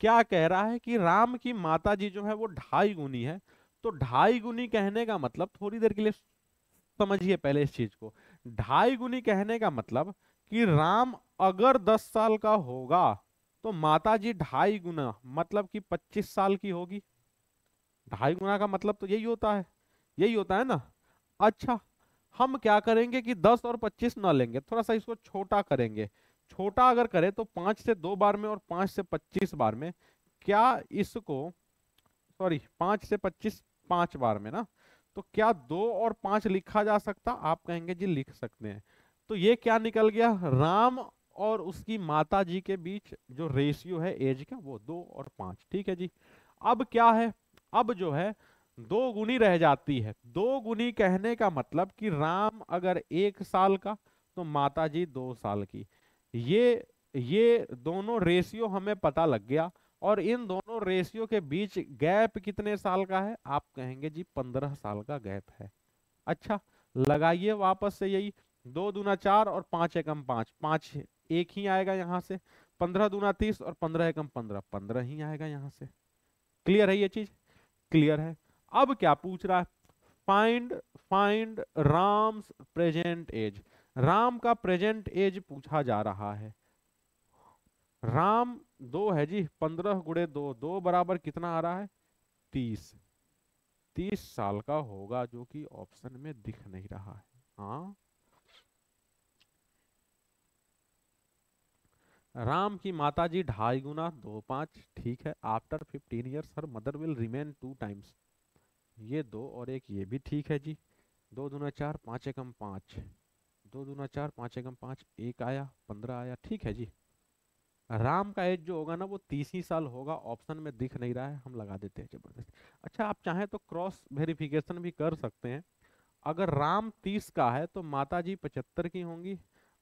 क्या कह रहा है कि राम की माता जी जो है वो ढाई गुनी है तो ढाई गुनी कहने का मतलब थोड़ी देर के लिए समझिए पहले इस चीज को ढाई गुनी कहने का मतलब कि राम अगर दस साल का होगा तो माता जी ढाई गुना मतलब कि पच्चीस साल की होगी ढाई गुना का मतलब तो यही होता है यही होता है ना अच्छा हम क्या करेंगे कि दस और पच्चीस ना लेंगे थोड़ा सा इसको छोटा करेंगे छोटा अगर करें तो पांच से दो बार में और पांच से पच्चीस बार में क्या इसको सॉरी पांच से पच्चीस पांच बार में ना तो क्या दो और पांच लिखा जा सकता आप कहेंगे जी लिख सकते हैं तो ये क्या निकल गया राम और उसकी माता जी के बीच जो रेशियो है एज का वो दो और पांच ठीक है जी अब क्या है अब जो है दो गुनी रह जाती है दो गुनी कहने का मतलब कि राम अगर एक साल का तो माता जी दो साल की ये ये दोनों रेशियो हमें पता लग गया और इन दोनों रेशियो के बीच गैप कितने साल का है आप कहेंगे जी पंद्रह साल का गैप है अच्छा लगाइए वापस से यही दो दूना चार और पांच एकम पांच पांच एक ही आएगा यहाँ से पंद्रह दूना तीस और पंद्रह एकम पंद्रह पंद्रह ही आएगा यहाँ से क्लियर है ये चीज क्लियर है अब क्या पूछ रहा है find find Ram's present age Ram का प्रेजेंट एज पूछा जा रहा है राम दो है जी पंद्रह गुड़े दो दो बराबर कितना आ रहा है तीस तीस साल का होगा जो कि ऑप्शन में दिख नहीं रहा है हाँ राम की माता जी ढाई गुना दो पांच ठीक है after fifteen years her mother will remain two times ये दो और एक ये भी ठीक है जी दो दूना चार पांच एकम पांच दो दूना चार पाँच एकम पाँच एक आया पंद्रह आया ठीक है जी राम का एज जो होगा ना वो तीस ही साल होगा ऑप्शन में दिख नहीं रहा है हम लगा देते हैं जबरदस्त अच्छा आप चाहें तो क्रॉस वेरिफिकेशन भी कर सकते हैं अगर राम तीस का है तो माता जी पचहत्तर की होंगी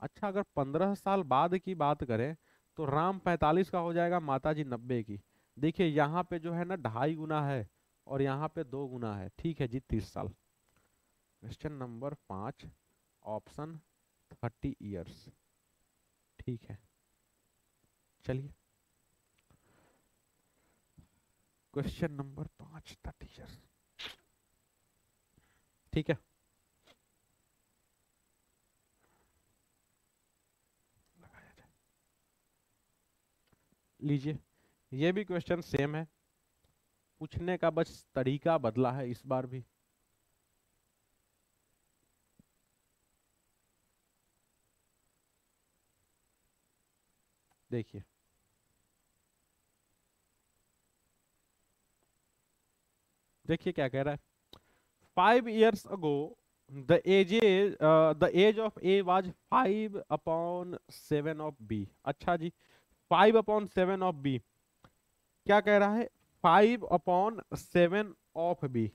अच्छा अगर पंद्रह साल बाद की बात करें तो राम पैंतालीस का हो जाएगा माता जी नब्बे की देखिए यहाँ पे जो है ना ढाई गुना है और यहाँ पे दो गुना है ठीक है जी तीस साल क्वेश्चन नंबर पाँच ऑप्शन थर्टी ईयर्स ठीक है चलिए क्वेश्चन नंबर पांच थर्टी ईयर्स ठीक है लीजिए ये भी क्वेश्चन सेम है पूछने का बस तरीका बदला है इस बार भी देखिए देखिए क्या कह रहा है five years ago the age the age of A was five upon seven of B अच्छा जी five upon seven of B क्या कह रहा है five upon seven of B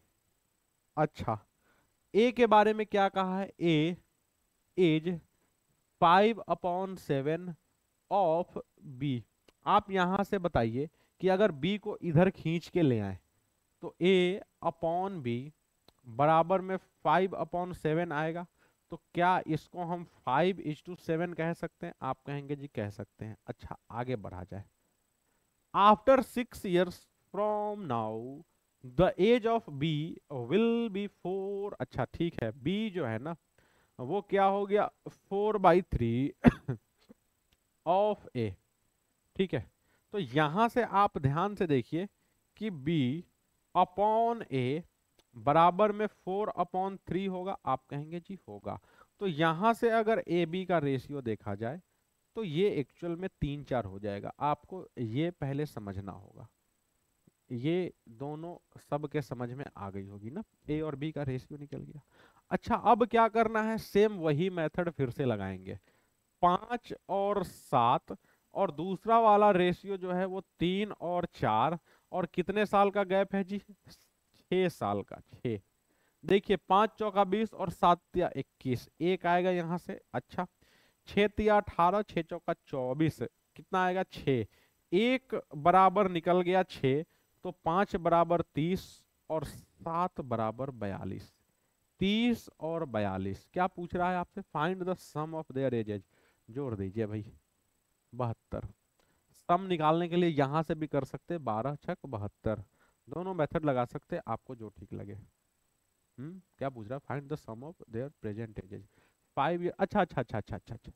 अच्छा ए के बारे में क्या कहा है A age five upon seven of B आप यहां से बताइए कि अगर बी को इधर खींच के ले आए तो ए अपॉन बी बराबर में फाइव अपॉन सेवन आएगा तो क्या इसको हम फाइव इज टू सेवन कह सकते हैं आप कहेंगे जी कह सकते हैं अच्छा आगे बढ़ा जाए after six years from now the age of B will be four अच्छा ठीक है बी जो है ना वो क्या हो गया four by three of A ठीक है तो यहां से आप ध्यान से देखिए कि बी अपॉन ए बराबर में फोर अपॉन थ्री होगा आप कहेंगे जी होगा तो यहां से अगर ए बी का रेशियो देखा जाए तो ये एक्चुअल में तीन चार हो जाएगा आपको ये पहले समझना होगा ये दोनों सब के समझ में आ गई होगी ना ए और बी का रेशियो निकल गया अच्छा अब क्या करना है सेम वही मेथड फिर से लगाएंगे पांच और सात और दूसरा वाला रेशियो जो है वो तीन और चार और कितने साल का गैप है जी छह साल का छ देखिए पांच चौका बीस और सात या इक्कीस एक आएगा यहाँ से अच्छा छिया तिया अठारह छ चौका चौबीस कितना आएगा छ एक बराबर निकल गया छ तो पांच बराबर तीस और सात बराबर बयालीस तीस और बयालीस क्या पूछ रहा है आपसे find the sum of their ages जोड़ दीजिए भाई बहत्तर सम निकालने के लिए यहाँ से भी कर सकते बारह छक बहत्तर दोनों मेथड लगा सकते आपको जो ठीक लगे हम्म क्या पूछ रहा find the sum of their present ages five year अच्छा अच्छा अच्छा अच्छा अच्छा अच्छा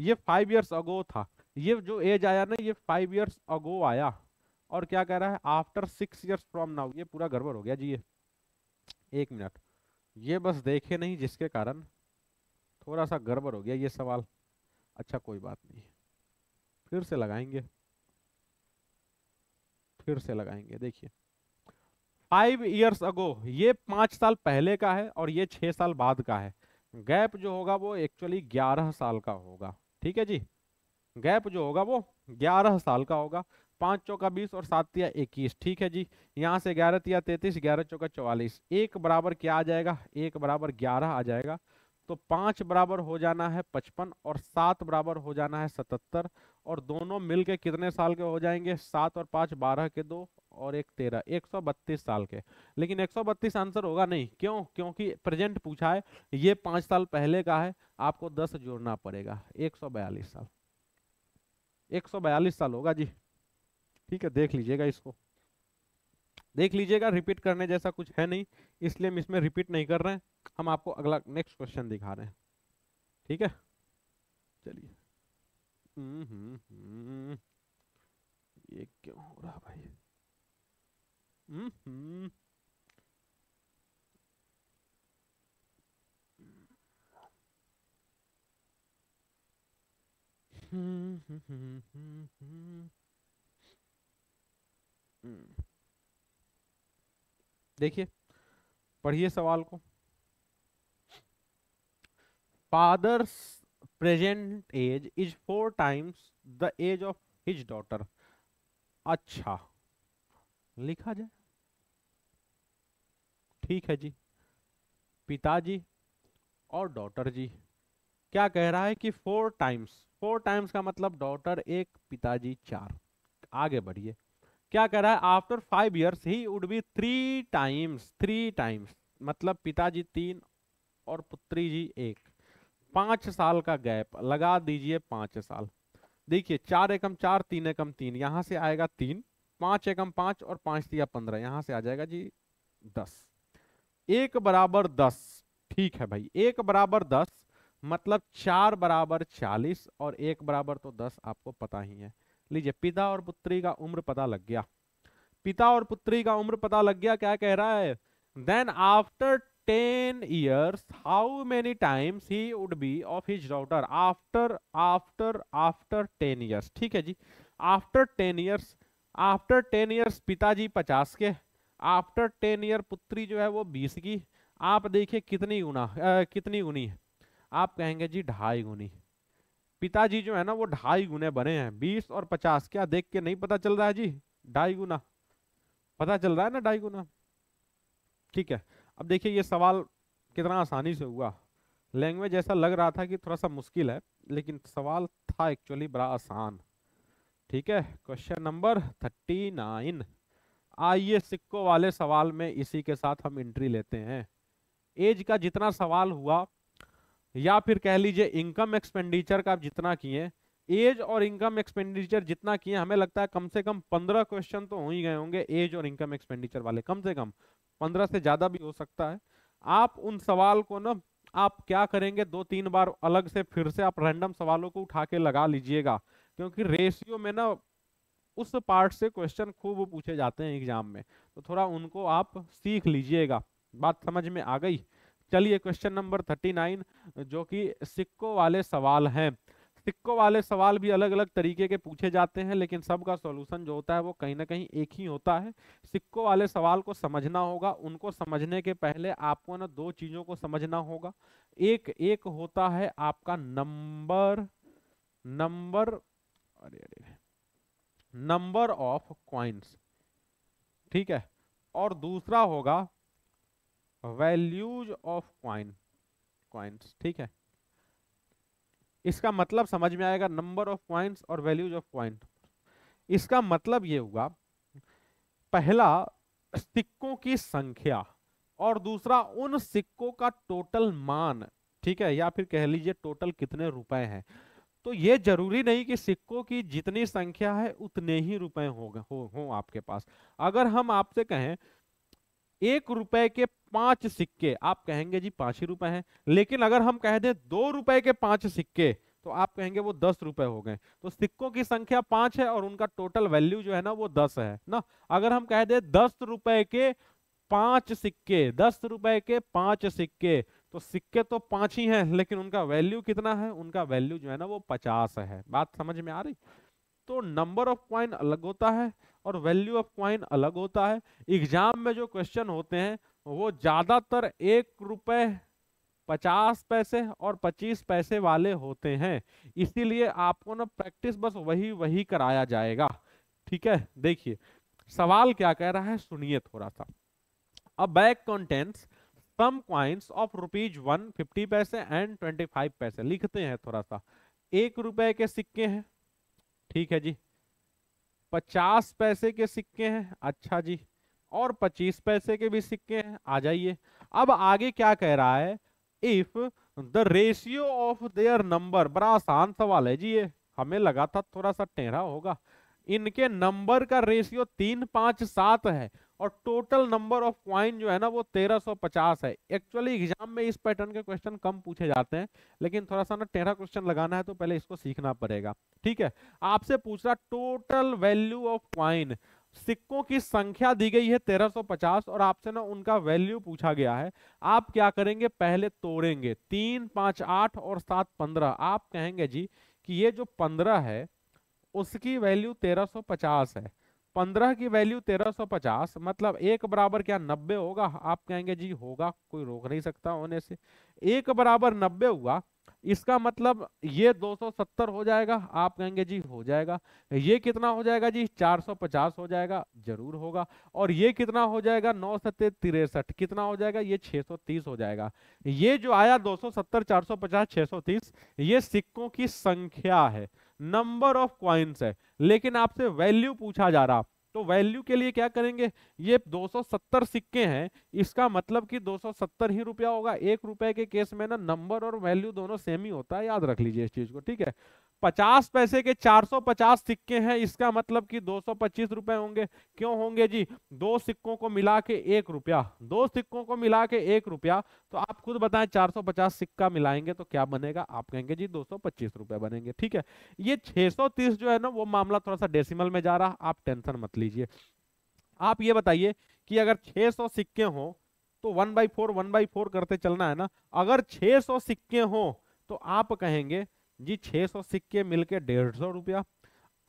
ये फाइव ईयर्स अगो था ये जो एज आया ना ये फाइव ईयर्स अगो आया और क्या कह रहा है after six years from now ये पूरा गड़बड़ हो गया जी ये एक मिनट ये बस देखे नहीं जिसके कारण थोड़ा सा गड़बड़ हो गया ये सवाल अच्छा कोई बात नहीं फिर से लगाएंगे फिर से लगाएंगे देखिए फाइव ईयर्स अगो ये पांच साल पहले का है और ये छह साल बाद का है गैप जो होगा वो एक्चुअली ग्यारह साल का होगा ठीक है जी गैप जो होगा वो ग्यारह साल का होगा पांच चौका बीस और सात या इक्कीस ठीक है जी यहाँ से ग्यारह तिया तैतीस ग्यारह चौका चौवालीस एक बराबर क्या आ जाएगा एक बराबर ग्यारह आ जाएगा तो पांच बराबर हो जाना है पचपन और सात बराबर हो जाना है सतहत्तर और दोनों मिलके कितने साल के हो जाएंगे सात और पांच बारह के दो और एक तेरह एक सौ बत्तीस साल के लेकिन एक सौ बत्तीस आंसर होगा नहीं क्यों क्योंकि प्रेजेंट पूछा है ये पांच साल पहले का है आपको दस जोड़ना पड़ेगा एक सौ बयालीस साल एक सौ बयालीस साल होगा जी ठीक है देख लीजिएगा इसको देख लीजिएगा रिपीट करने जैसा कुछ है नहीं इसलिए हम इसमें रिपीट नहीं कर रहे हैं हम आपको अगला नेक्स्ट क्वेश्चन दिखा रहे हैं ठीक है चलिए हम्म, हम्म, हम्म। ये क्यों हो रहा भाई हम्म हम्म हम्म हम्म हम्म देखिए पढ़िए सवाल को father's present age is four times the age of his daughter अच्छा लिखा जाए ठीक है जी पिताजी और डॉटर जी क्या कह रहा है कि फोर टाइम्स फोर टाइम्स का मतलब डॉटर एक पिताजी चार आगे बढ़िए क्या कर रहा है after five years he would be three times three times मतलब पिताजी तीन और पुत्री जी एक पांच साल का गैप लगा दीजिए पांच साल देखिए चार एकम चार तीन एकम तीन यहां से आएगा तीन पांच एकम पांच और पांच दिया पंद्रह यहां से आ जाएगा जी दस एक बराबर दस ठीक है भाई एक बराबर दस मतलब चार बराबर चालीस और एक बराबर तो दस आपको पता ही है लीजिए पिता और पुत्री का उम्र पता लग गया पिता और पुत्री का उम्र पता लग गया क्या कह रहा है then after ten years how many times he would be of his daughter after after after ten years ठीक है जी after ten years after ten years पिताजी पचास के आफ्टर टेन ईयर पुत्री जो है वो बीस की आप देखिए कितनी गुना आ, कितनी गुनी है आप कहेंगे जी ढाई गुनी पिताजी जो है ना वो ढाई गुने बने हैं बीस और पचास क्या देख के नहीं पता चल रहा है जी ढाई गुना पता चल रहा है ना ढाई गुना ठीक है अब देखिए ये सवाल कितना आसानी से हुआ लैंग्वेज ऐसा लग रहा था कि थोड़ा सा मुश्किल है लेकिन सवाल था एक्चुअली बड़ा आसान ठीक है क्वेश्चन नंबर थर्टी नाइन आइए सिक्कों वाले सवाल में इसी के साथ हम एंट्री लेते हैं एज का जितना सवाल हुआ या फिर कह लीजिए इनकम एक्सपेंडिचर का आप जितना किए एज और इनकम एक्सपेंडिचर जितना किए हमें लगता है कम से कम पंद्रह क्वेश्चन तो हो ही गए होंगे एज और इनकम एक्सपेंडिचर वाले कम से कम पंद्रह से ज्यादा भी हो सकता है आप उन सवाल को ना आप क्या करेंगे दो तीन बार अलग से फिर से आप रैंडम सवालों को उठा के लगा लीजिएगा क्योंकि रेशियो में ना उस पार्ट से क्वेश्चन खूब पूछे जाते हैं एग्जाम में तो थोड़ा उनको आप सीख लीजिएगा बात समझ में आ गई चलिए क्वेश्चन नंबर थर्टी नाइन जो कि सिक्कों वाले सवाल हैं सिक्कों वाले सवाल भी अलग अलग तरीके के पूछे जाते हैं लेकिन सबका सॉल्यूशन जो होता है वो कहीं ना कहीं एक ही होता है सिक्कों वाले सवाल को समझना होगा उनको समझने के पहले आपको ना दो चीज़ों को समझना होगा एक एक होता है आपका नंबर नंबर अरे अरे नंबर ऑफ क्वाइंस ठीक है और दूसरा होगा वैल्यूज ऑफ क्वाइन क्वाइंस ठीक है इसका मतलब समझ में आएगा नंबर ऑफ क्वाइंस और वैल्यूज ऑफ क्वाइन इसका मतलब ये हुआ पहला सिक्कों की संख्या और दूसरा उन सिक्कों का टोटल मान ठीक है या फिर कह लीजिए टोटल कितने रुपए हैं तो ये जरूरी नहीं कि सिक्कों की जितनी संख्या है उतने ही रुपए होगा हो, हो आपके पास अगर हम आपसे कहें एक रुपए के पांच सिक्के आप कहेंगे जी पांच ही रुपए हैं लेकिन अगर हम कह दें दो रुपए के पांच सिक्के तो आप कहेंगे वो दस रुपए हो गए तो सिक्कों की संख्या पांच है और उनका टोटल वैल्यू जो है ना वो दस है ना अगर हम कह दें दस रुपए के पांच सिक्के दस रुपए के पांच सिक्के तो सिक्के तो पांच ही हैं लेकिन उनका वैल्यू कितना है उनका वैल्यू जो है ना वो पचास है बात समझ में आ रही तो नंबर ऑफ क्वाइन अलग होता है और वैल्यू ऑफ क्वाइन अलग होता है एग्जाम में जो क्वेश्चन होते हैं वो ज़्यादातर एक रुपए पचास पैसे और पच्चीस पैसे वाले होते हैं इसीलिए आपको ना प्रैक्टिस बस वही वही कराया जाएगा ठीक है देखिए सवाल क्या कह रहा है सुनिए थोड़ा सा a bag contents some coins of rupees one fifty paise and twenty five paise लिखते हैं थोड़ा सा एक रुपए के सिक्के हैं ठीक है जी पचास पैसे के सिक्के हैं अच्छा जी और पच्चीस पैसे के भी सिक्के हैं आ जाइए अब आगे क्या कह रहा है if the ratio of their number बड़ा आसान सवाल है जी ये हमें लगा था थोड़ा सा टेढ़ा होगा इनके नंबर का रेशियो तीन पांच सात है और टोटल नंबर ऑफ क्वाइन जो है ना वो 1350 है एक्चुअली एग्जाम में इस पैटर्न के क्वेश्चन कम पूछे जाते हैं लेकिन थोड़ा सा ना टेढ़ा क्वेश्चन लगाना है तो पहले इसको सीखना पड़ेगा ठीक है आपसे पूछ रहा टोटल वैल्यू ऑफ क्वाइन सिक्कों की संख्या दी गई है 1350 और आपसे ना उनका वैल्यू पूछा गया है आप क्या करेंगे पहले तोड़ेंगे तीन पांच आठ और सात पंद्रह आप कहेंगे जी कि ये जो पंद्रह है उसकी वैल्यू 1350 है 15 की वैल्यू 1350 मतलब एक बराबर क्या 90 होगा आप कहेंगे जी होगा कोई रोक नहीं सकता होने से एक बराबर 90 हुआ इसका मतलब ये 270 हो जाएगा आप कहेंगे जी हो जाएगा ये कितना हो जाएगा जी 450 हो जाएगा जरूर होगा और ये कितना हो जाएगा नौ सत्य तिरसठ कितना हो जाएगा ये 630 हो जाएगा ये जो आया 270 450 630 ये सिक्कों की संख्या है नंबर ऑफ क्वाइंस है लेकिन आपसे वैल्यू पूछा जा रहा तो वैल्यू के लिए क्या करेंगे ये 270 सिक्के हैं इसका मतलब कि 270 ही रुपया होगा एक रुपए के केस में ना नंबर और वैल्यू दोनों सेम ही होता है याद रख लीजिए इस चीज को ठीक है पचास पैसे के पचास सिक्के हैं इसका मतलब कि पच्चीस रुपए होंगे क्यों होंगे जी दो सिक्कों को मिला के एक रुपया दो सिक्कों को मिला के एक रुपया तो आप खुद बताएं पचास सिक्का मिलाएंगे तो क्या बनेगा आप कहेंगे जी पच्चीस रुपए बनेंगे ठीक है ये तीस जो है ना वो मामला थोड़ा सा डेसिमल में जा रहा आप टेंशन मत लीजिए आप ये बताइए कि अगर 600 सिक्के हों तो one by four one by four करते चलना है ना अगर सौ सिक्के हों तो आप कहेंगे जी 600 सिक्के मिलके डेढ़ सौ रुपया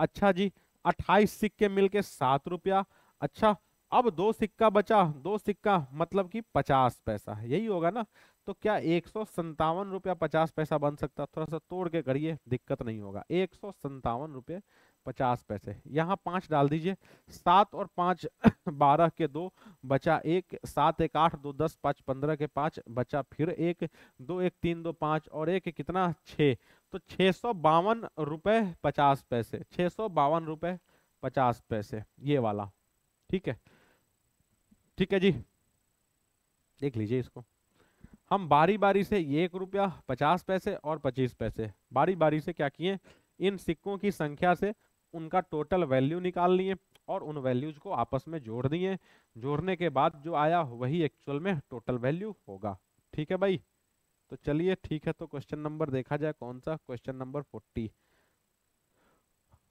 अच्छा जी 28 सिक्के मिलके सात रुपया अच्छा अब दो सिक्का बचा दो सिक्का मतलब कि पचास पैसा यही होगा ना तो क्या एक सौ संतावन रुपया पचास पैसा बन सकता थोड़ा सा तोड़ के करिए दिक्कत नहीं होगा एक सौ संतावन रुपये पचास पैसे यहाँ पाँच डाल दीजिए सात और पाँच बारह के दो बचा एक सात एक आठ दो दस पाँच पंद्रह के पाँच बचा फिर एक दो एक तीन दो पाँच और एक कितना छः तो छः सौ बावन रुपये पचास पैसे छः सौ बावन रुपये पचास पैसे ये वाला ठीक है ठीक है जी देख लीजिए इसको हम बारी बारी से एक रुपया पचास पैसे और पच्चीस पैसे बारी बारी से क्या किए इन सिक्कों की संख्या से उनका टोटल वैल्यू निकाल लिए और उन वैल्यूज को आपस में जोड़ दिए जोड़ने के बाद जो आया वही एक्चुअल में टोटल वैल्यू होगा ठीक है भाई तो चलिए ठीक है तो क्वेश्चन नंबर देखा जाए कौन सा क्वेश्चन नंबर फोर्टी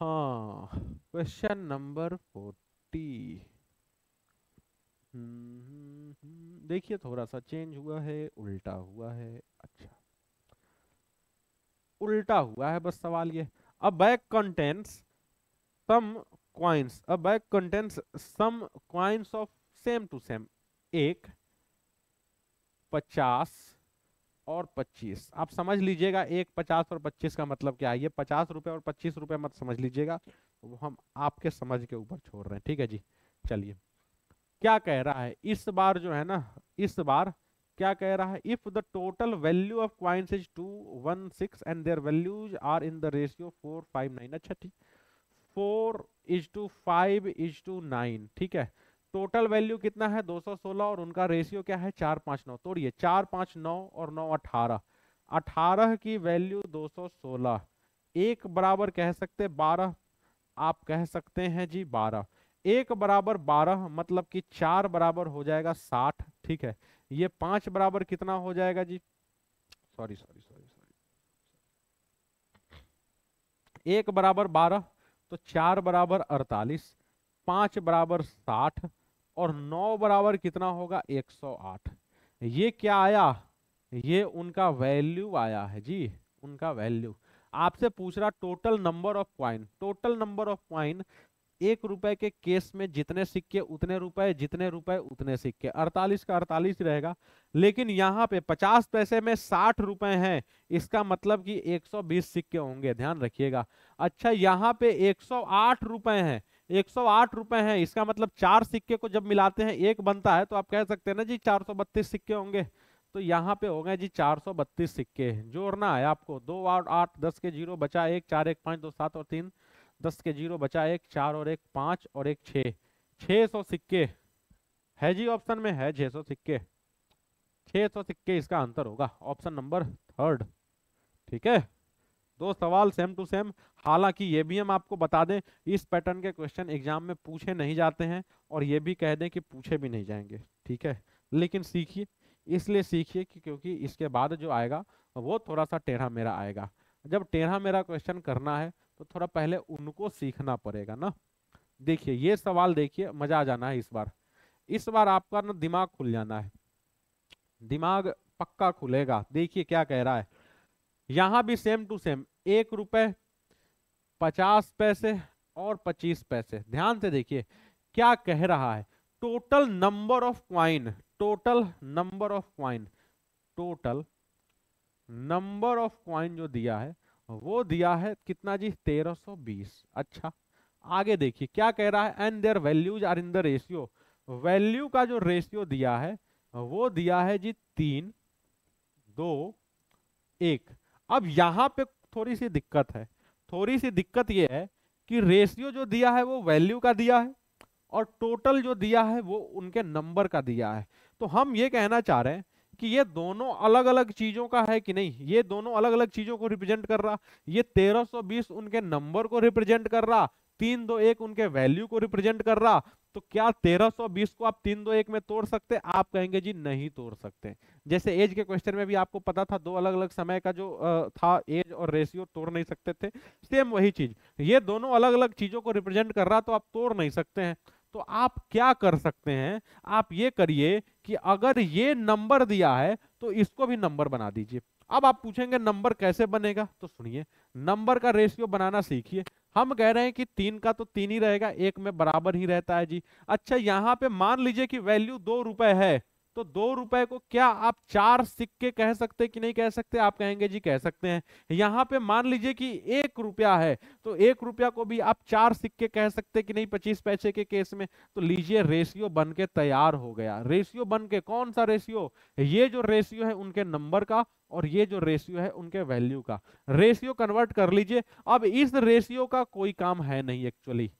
हाँ क्वेश्चन नंबर फोर्टी देखिए थोड़ा सा चेंज हुआ है उल्टा हुआ है अच्छा उल्टा हुआ है बस सवाल ये अब bag contents some coins a bag contents some coins of same to same एक पचास और पच्चीस आप समझ लीजिएगा एक पचास और पच्चीस का मतलब क्या है ये पचास रुपये और पच्चीस रुपये मत समझ लीजिएगा तो वो हम आपके समझ के ऊपर छोड़ रहे हैं ठीक है जी चलिए क्या कह रहा है इस बार जो है ना इस बार क्या कह रहा है if the total value of coins is two one six and their values are in the ratio four five nine अच्छा ठीक four is to five is to nine ठीक है टोटल वैल्यू कितना है 216 और उनका रेशियो क्या है चार पांच नौ तोड़िए चार पांच नौ और नौ अठारह अठारह की वैल्यू 216 एक बराबर कह सकते बारह आप कह सकते हैं जी बारह एक बराबर बारह मतलब कि चार बराबर हो जाएगा साठ ठीक है ये पांच बराबर कितना हो जाएगा जी सॉरी सॉरी सॉरी सॉरी एक बराबर बारह तो चार बराबर अड़तालीस पांच बराबर साठ और नौ बराबर कितना होगा एक सौ आठ ये क्या आया ये उनका वैल्यू आया है जी उनका वैल्यू आपसे पूछ रहा total number of coin total number of coin एक रुपए के केस में जितने सिक्के उतने रुपए जितने रुपए उतने सिक्के अड़तालीस का अड़तालीस रहेगा लेकिन यहाँ पे पचास पैसे में साठ रुपए हैं इसका मतलब कि 120 सिक्के होंगे ध्यान रखिएगा अच्छा यहाँ पे एक सौ आठ रुपए है एक सौ आठ रुपए है इसका मतलब चार सिक्के को जब मिलाते हैं एक बनता है तो आप कह सकते हैं ना जी चार सिक्के होंगे तो यहाँ पे हो गए जी चार सौ बत्तीस सिक्के जोड़ना है आपको दो आठ आठ दस के जीरो बचा एक चार एक पाँच दो सात और तीन दस के जीरो बचा एक चार और एक पाँच और एक छः छः सौ सिक्के है जी ऑप्शन में है छः सौ सिक्के छः सौ सिक्के इसका आंसर होगा ऑप्शन नंबर थर्ड ठीक है दो सवाल सेम टू सेम हालांकि ये भी हम आपको बता दें इस पैटर्न के क्वेश्चन एग्जाम में पूछे नहीं जाते हैं और ये भी कह दें कि पूछे भी नहीं जाएंगे ठीक है लेकिन सीखिए इसलिए सीखिए कि क्योंकि इसके बाद जो आएगा वो थोड़ा सा टेढ़ा मेरा आएगा जब टेढ़ा मेरा क्वेश्चन करना है तो थोड़ा पहले उनको सीखना पड़ेगा ना देखिए ये सवाल देखिए मजा आ जाना है इस बार इस बार आपका ना दिमाग खुल जाना है दिमाग पक्का खुलेगा देखिए क्या कह रहा है यहाँ भी सेम टू सेम एक रुपये पचास पैसे और पच्चीस पैसे ध्यान से देखिए क्या कह रहा है total number of coin total number of coin total number of coin जो दिया है वो दिया है कितना जी बीस अच्छा आगे देखिए क्या कह रहा है and their values are in the ratio value का जो रेशियो दिया है वो दिया है जी तीन दो एक अब यहां पे थोड़ी सी दिक्कत है थोड़ी सी दिक्कत ये है कि रेशियो जो दिया है वो वैल्यू का दिया है और टोटल जो दिया है वो उनके नंबर का दिया है तो हम ये कहना चाह रहे हैं कि ये दोनों अलग अलग चीजों का है कि नहीं ये दोनों अलग अलग चीजों को रिप्रेजेंट कर रहा ये 1320 उनके नंबर को रिप्रेजेंट कर रहा तीन दो एक उनके वैल्यू को रिप्रेजेंट कर रहा तो क्या 1320 को आप तीन दो एक में तोड़ सकते आप कहेंगे जी नहीं तोड़ सकते जैसे एज के क्वेश्चन में भी आपको पता था दो अलग अलग समय का जो था एज और रेशियो तोड़ नहीं सकते थे सेम वही चीज ये दोनों अलग अलग चीजों को रिप्रेजेंट कर रहा तो आप तोड़ नहीं सकते हैं तो आप क्या कर सकते हैं आप ये करिए कि अगर ये नंबर दिया है तो इसको भी नंबर बना दीजिए अब आप पूछेंगे नंबर कैसे बनेगा तो सुनिए नंबर का रेशियो बनाना सीखिए हम कह रहे हैं कि तीन का तो तीन ही रहेगा एक में बराबर ही रहता है जी अच्छा यहाँ पे मान लीजिए कि वैल्यू दो रुपए है तो दो रुपए को क्या आप चार सिक्के कह सकते कि नहीं कह सकते आप कहेंगे जी कह सकते हैं यहाँ पे मान लीजिए कि एक रुपया है तो एक रुपया को भी आप चार सिक्के कह सकते कि नहीं पच्चीस पैसे के केस में तो लीजिए रेशियो बन के तैयार हो गया रेशियो बन के कौन सा रेशियो ये जो रेशियो है उनके नंबर का और ये जो रेशियो है उनके वैल्यू का रेशियो कन्वर्ट कर लीजिए अब इस रेशियो का कोई काम है नहीं एक्चुअली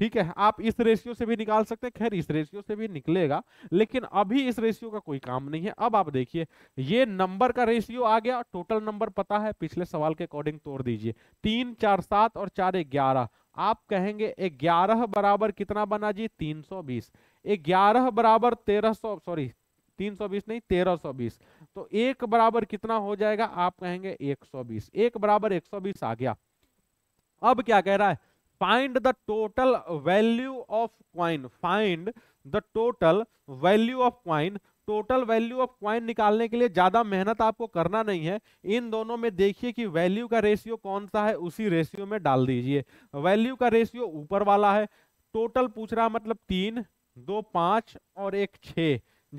ठीक है आप इस रेशियो से भी निकाल सकते हैं खैर इस रेशियो से भी निकलेगा लेकिन अभी इस रेशियो का कोई काम नहीं है अब आप देखिए ये नंबर का रेशियो आ गया टोटल नंबर पता है पिछले सवाल के अकॉर्डिंग तोड़ दीजिए तीन चार सात और चार ग्यारह आप कहेंगे ग्यारह बराबर कितना बना जी तीन सौ बीस ग्यारह बराबर तेरह सौ सॉरी तीन सौ बीस नहीं तेरह सौ बीस तो एक बराबर कितना हो जाएगा आप कहेंगे एक सौ बीस एक बराबर एक सौ बीस आ गया अब क्या कह रहा है find the total value of coin find the total value of coin total value of coin निकालने के लिए ज्यादा मेहनत आपको करना नहीं है इन दोनों में देखिए कि वैल्यू का रेशियो कौन सा है उसी रेशियो में डाल दीजिए वैल्यू का रेशियो ऊपर वाला है टोटल पूछ रहा मतलब तीन दो पांच और एक छ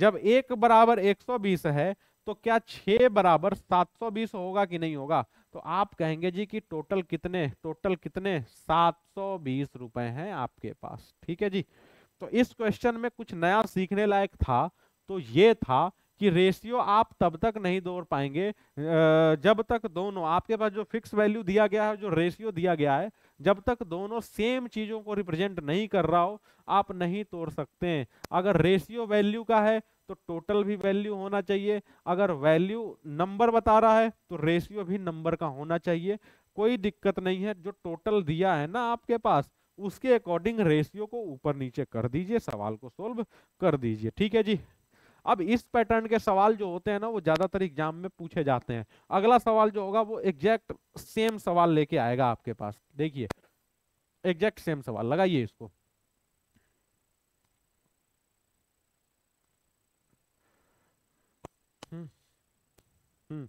जब एक बराबर 120 है तो क्या छः बराबर 720 होगा कि नहीं होगा तो आप कहेंगे जी कि टोटल कितने टोटल कितने 720 रुपए हैं आपके पास ठीक है जी तो इस क्वेश्चन में कुछ नया सीखने लायक था तो ये था कि रेशियो आप तब तक नहीं दौड़ पाएंगे जब तक दोनों आपके पास जो फिक्स वैल्यू दिया गया है जो रेशियो दिया गया है जब तक दोनों सेम चीज़ों को रिप्रेजेंट नहीं कर रहा हो आप नहीं तोड़ सकते हैं अगर रेशियो वैल्यू का है तो टोटल भी वैल्यू होना चाहिए अगर वैल्यू नंबर बता रहा है तो रेशियो भी नंबर का होना चाहिए कोई दिक्कत नहीं है जो टोटल दिया है ना आपके पास उसके अकॉर्डिंग रेशियो को ऊपर नीचे कर दीजिए सवाल को सोल्व कर दीजिए ठीक है जी अब इस पैटर्न के सवाल जो होते हैं ना वो ज्यादातर एग्जाम में पूछे जाते हैं अगला सवाल जो होगा वो एग्जैक्ट सेम सवाल लेके आएगा आपके पास देखिए एग्जैक्ट सेम सवाल लगाइए इसको हुँ, हुँ.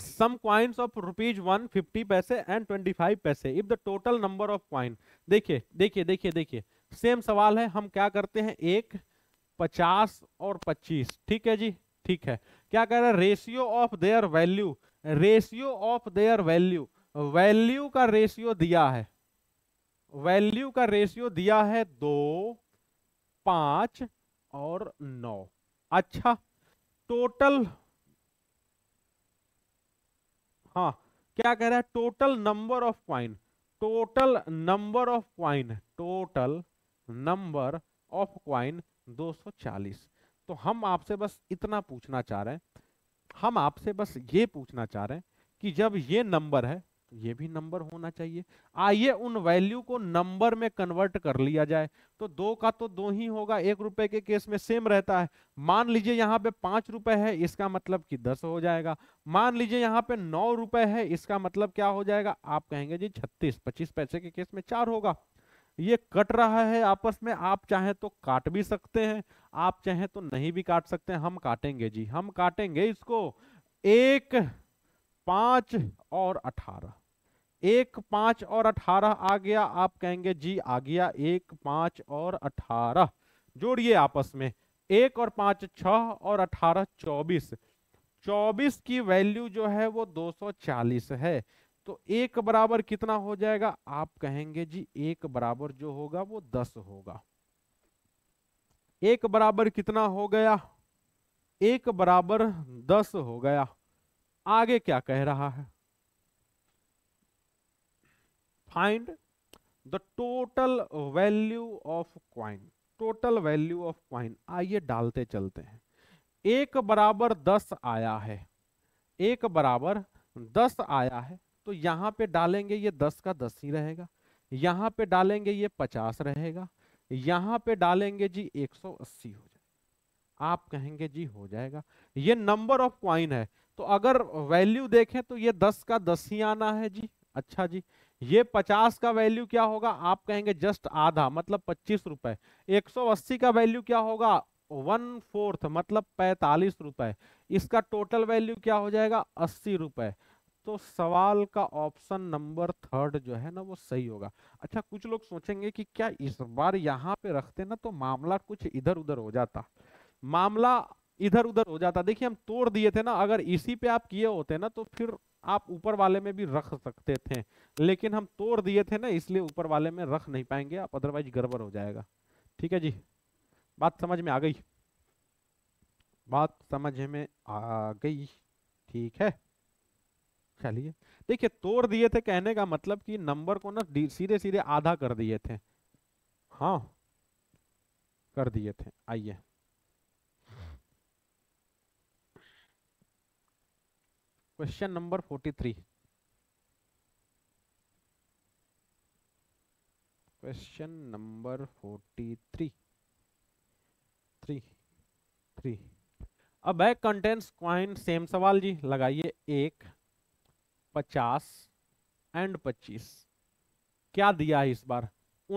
Some coins of rupees one fifty paise and twenty five paise if the total number of coin देखिए देखिए देखिए देखिए सेम सवाल है हम क्या करते हैं एक पचास और पच्चीस ठीक है जी ठीक है क्या कह रहे हैं ratio of their value ratio of their value value का रेशियो दिया है वैल्यू का रेशियो दिया है दो पांच और नौ अच्छा टोटल हाँ क्या कह रहा है total number of coin total number of coin total number of coin 240 तो हम आपसे बस इतना पूछना चाह रहे हैं हम आपसे बस ये पूछना चाह रहे हैं कि जब ये नंबर है तो ये भी नंबर होना चाहिए आइए उन वैल्यू को नंबर में कन्वर्ट कर लिया जाए तो दो का तो दो ही होगा एक रुपए के केस में सेम रहता है मान लीजिए यहाँ पे पांच रुपए है इसका मतलब कि दस हो जाएगा मान लीजिए यहाँ पे नौ रुपए है इसका मतलब क्या हो जाएगा आप कहेंगे जी छत्तीस पच्चीस पैसे के केस में चार होगा ये कट रहा है आपस में आप चाहे तो काट भी सकते हैं आप चाहे तो नहीं भी काट सकते हम काटेंगे जी हम काटेंगे इसको एक पांच और अठारह एक पांच और अठारह आ गया आप कहेंगे जी आ गया एक पांच और अठारह जोड़िए आपस में एक और पांच छह और अठारह चौबीस चौबीस की वैल्यू जो है वो दो सौ चालीस है तो एक बराबर कितना हो जाएगा आप कहेंगे जी एक बराबर जो होगा वो दस होगा एक बराबर कितना हो गया एक बराबर दस हो गया आगे क्या कह रहा है find the total value of coin total value of coin आइए डालते चलते हैं एक बराबर दस आया है एक बराबर दस आया है तो यहाँ पे डालेंगे ये दस का दस ही रहेगा यहाँ पे डालेंगे ये पचास रहेगा यहाँ पे डालेंगे जी एक सौ अस्सी हो जाएगा आप कहेंगे जी हो जाएगा ये नंबर ऑफ क्वाइन है तो अगर वैल्यू देखें तो ये दस का दस ही आना है जी अच्छा जी ये पचास का वैल्यू क्या होगा आप कहेंगे जस्ट आधा मतलब पच्चीस रुपए एक सौ अस्सी का वैल्यू क्या होगा वन फोर्थ मतलब पैतालीस रुपए इसका टोटल वैल्यू क्या हो जाएगा अस्सी रुपए तो सवाल का ऑप्शन नंबर थर्ड जो है ना वो सही होगा अच्छा कुछ लोग सोचेंगे कि क्या इस बार यहाँ पे रखते ना तो मामला कुछ इधर उधर हो जाता मामला इधर उधर हो जाता देखिए हम तोड़ दिए थे ना अगर इसी पे आप किए होते ना तो फिर आप ऊपर वाले में भी रख सकते थे लेकिन हम तोड़ दिए थे ना इसलिए ऊपर वाले में रख नहीं पाएंगे आप अदरवाइज गड़बड़ हो जाएगा ठीक है जी बात समझ में आ गई बात समझ में आ गई ठीक है चलिए देखिए तोड़ दिए थे कहने का मतलब कि नंबर को ना सीधे सीधे आधा कर दिए थे हाँ कर दिए थे आइए question number forty three question number forty three three three अब बैक कंटेंट्स क्वाइन सेम सवाल जी लगाइए एक पचास एंड पच्चीस क्या दिया है इस बार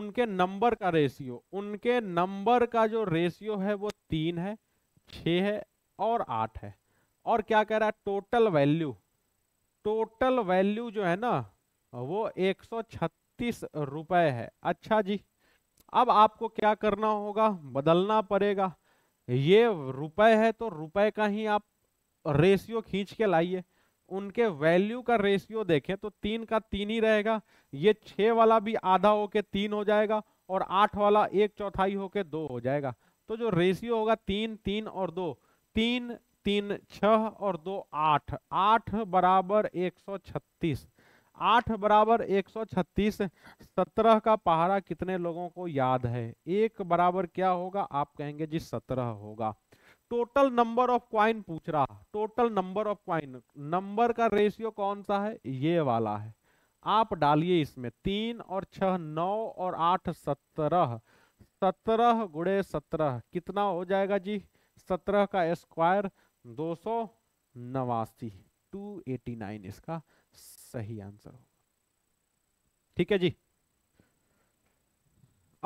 उनके नंबर का रेशियो उनके नंबर का जो रेशियो है वो तीन है छ है और आठ है और क्या कह रहा है टोटल वैल्यू टोटल वैल्यू जो है ना वो एक सौ छत्तीस रुपए है अच्छा जी अब आपको क्या करना होगा बदलना पड़ेगा ये रुपए है तो रुपए का ही आप रेशियो खींच के लाइए उनके वैल्यू का रेशियो देखें तो तीन का तीन ही रहेगा ये छः वाला भी आधा होके तीन हो जाएगा और आठ वाला एक चौथाई होके दो हो जाएगा तो जो रेशियो होगा तीन तीन और दो तीन तीन छह और दो आठ आठ बराबर एक सौ छत्तीस आठ बराबर एक सौ छत्तीस सत्रह का पहाड़ा कितने लोगों को याद है एक बराबर क्या होगा आप कहेंगे जी सत्रह होगा टोटल नंबर ऑफ क्वाइन पूछ रहा total number of coin number का रेशियो कौन सा है ये वाला है आप डालिए इसमें तीन और छह नौ और आठ सत्रह सत्रह गुड़े सत्रह कितना हो जाएगा जी सत्रह का स्क्वायर दो सौ नवासी टू एटी नाइन इसका सही आंसर होगा ठीक है जी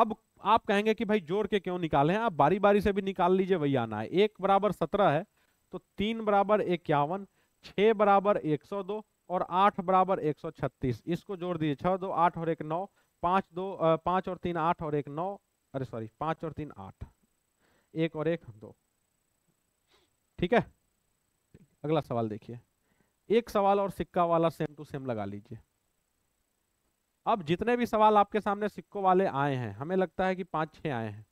अब आप कहेंगे कि भाई जोड़ के क्यों निकाले हैं आप बारी बारी से भी निकाल लीजिए वही आना है एक बराबर सत्रह है तो तीन बराबर इक्यावन छ बराबर एक सौ दो और आठ बराबर एक सौ छत्तीस इसको जोड़ दीजिए छह दो आठ और एक नौ पांच दो पांच और तीन आठ और एक नौ अरे सॉरी पांच और तीन आठ एक और एक दो ठीक है अगला सवाल देखिए एक सवाल और सिक्का वाला सेम टू सेम लगा लीजिए अब जितने भी सवाल आपके सामने सिक्कों वाले आए हैं हमें लगता है कि पांच छह आए हैं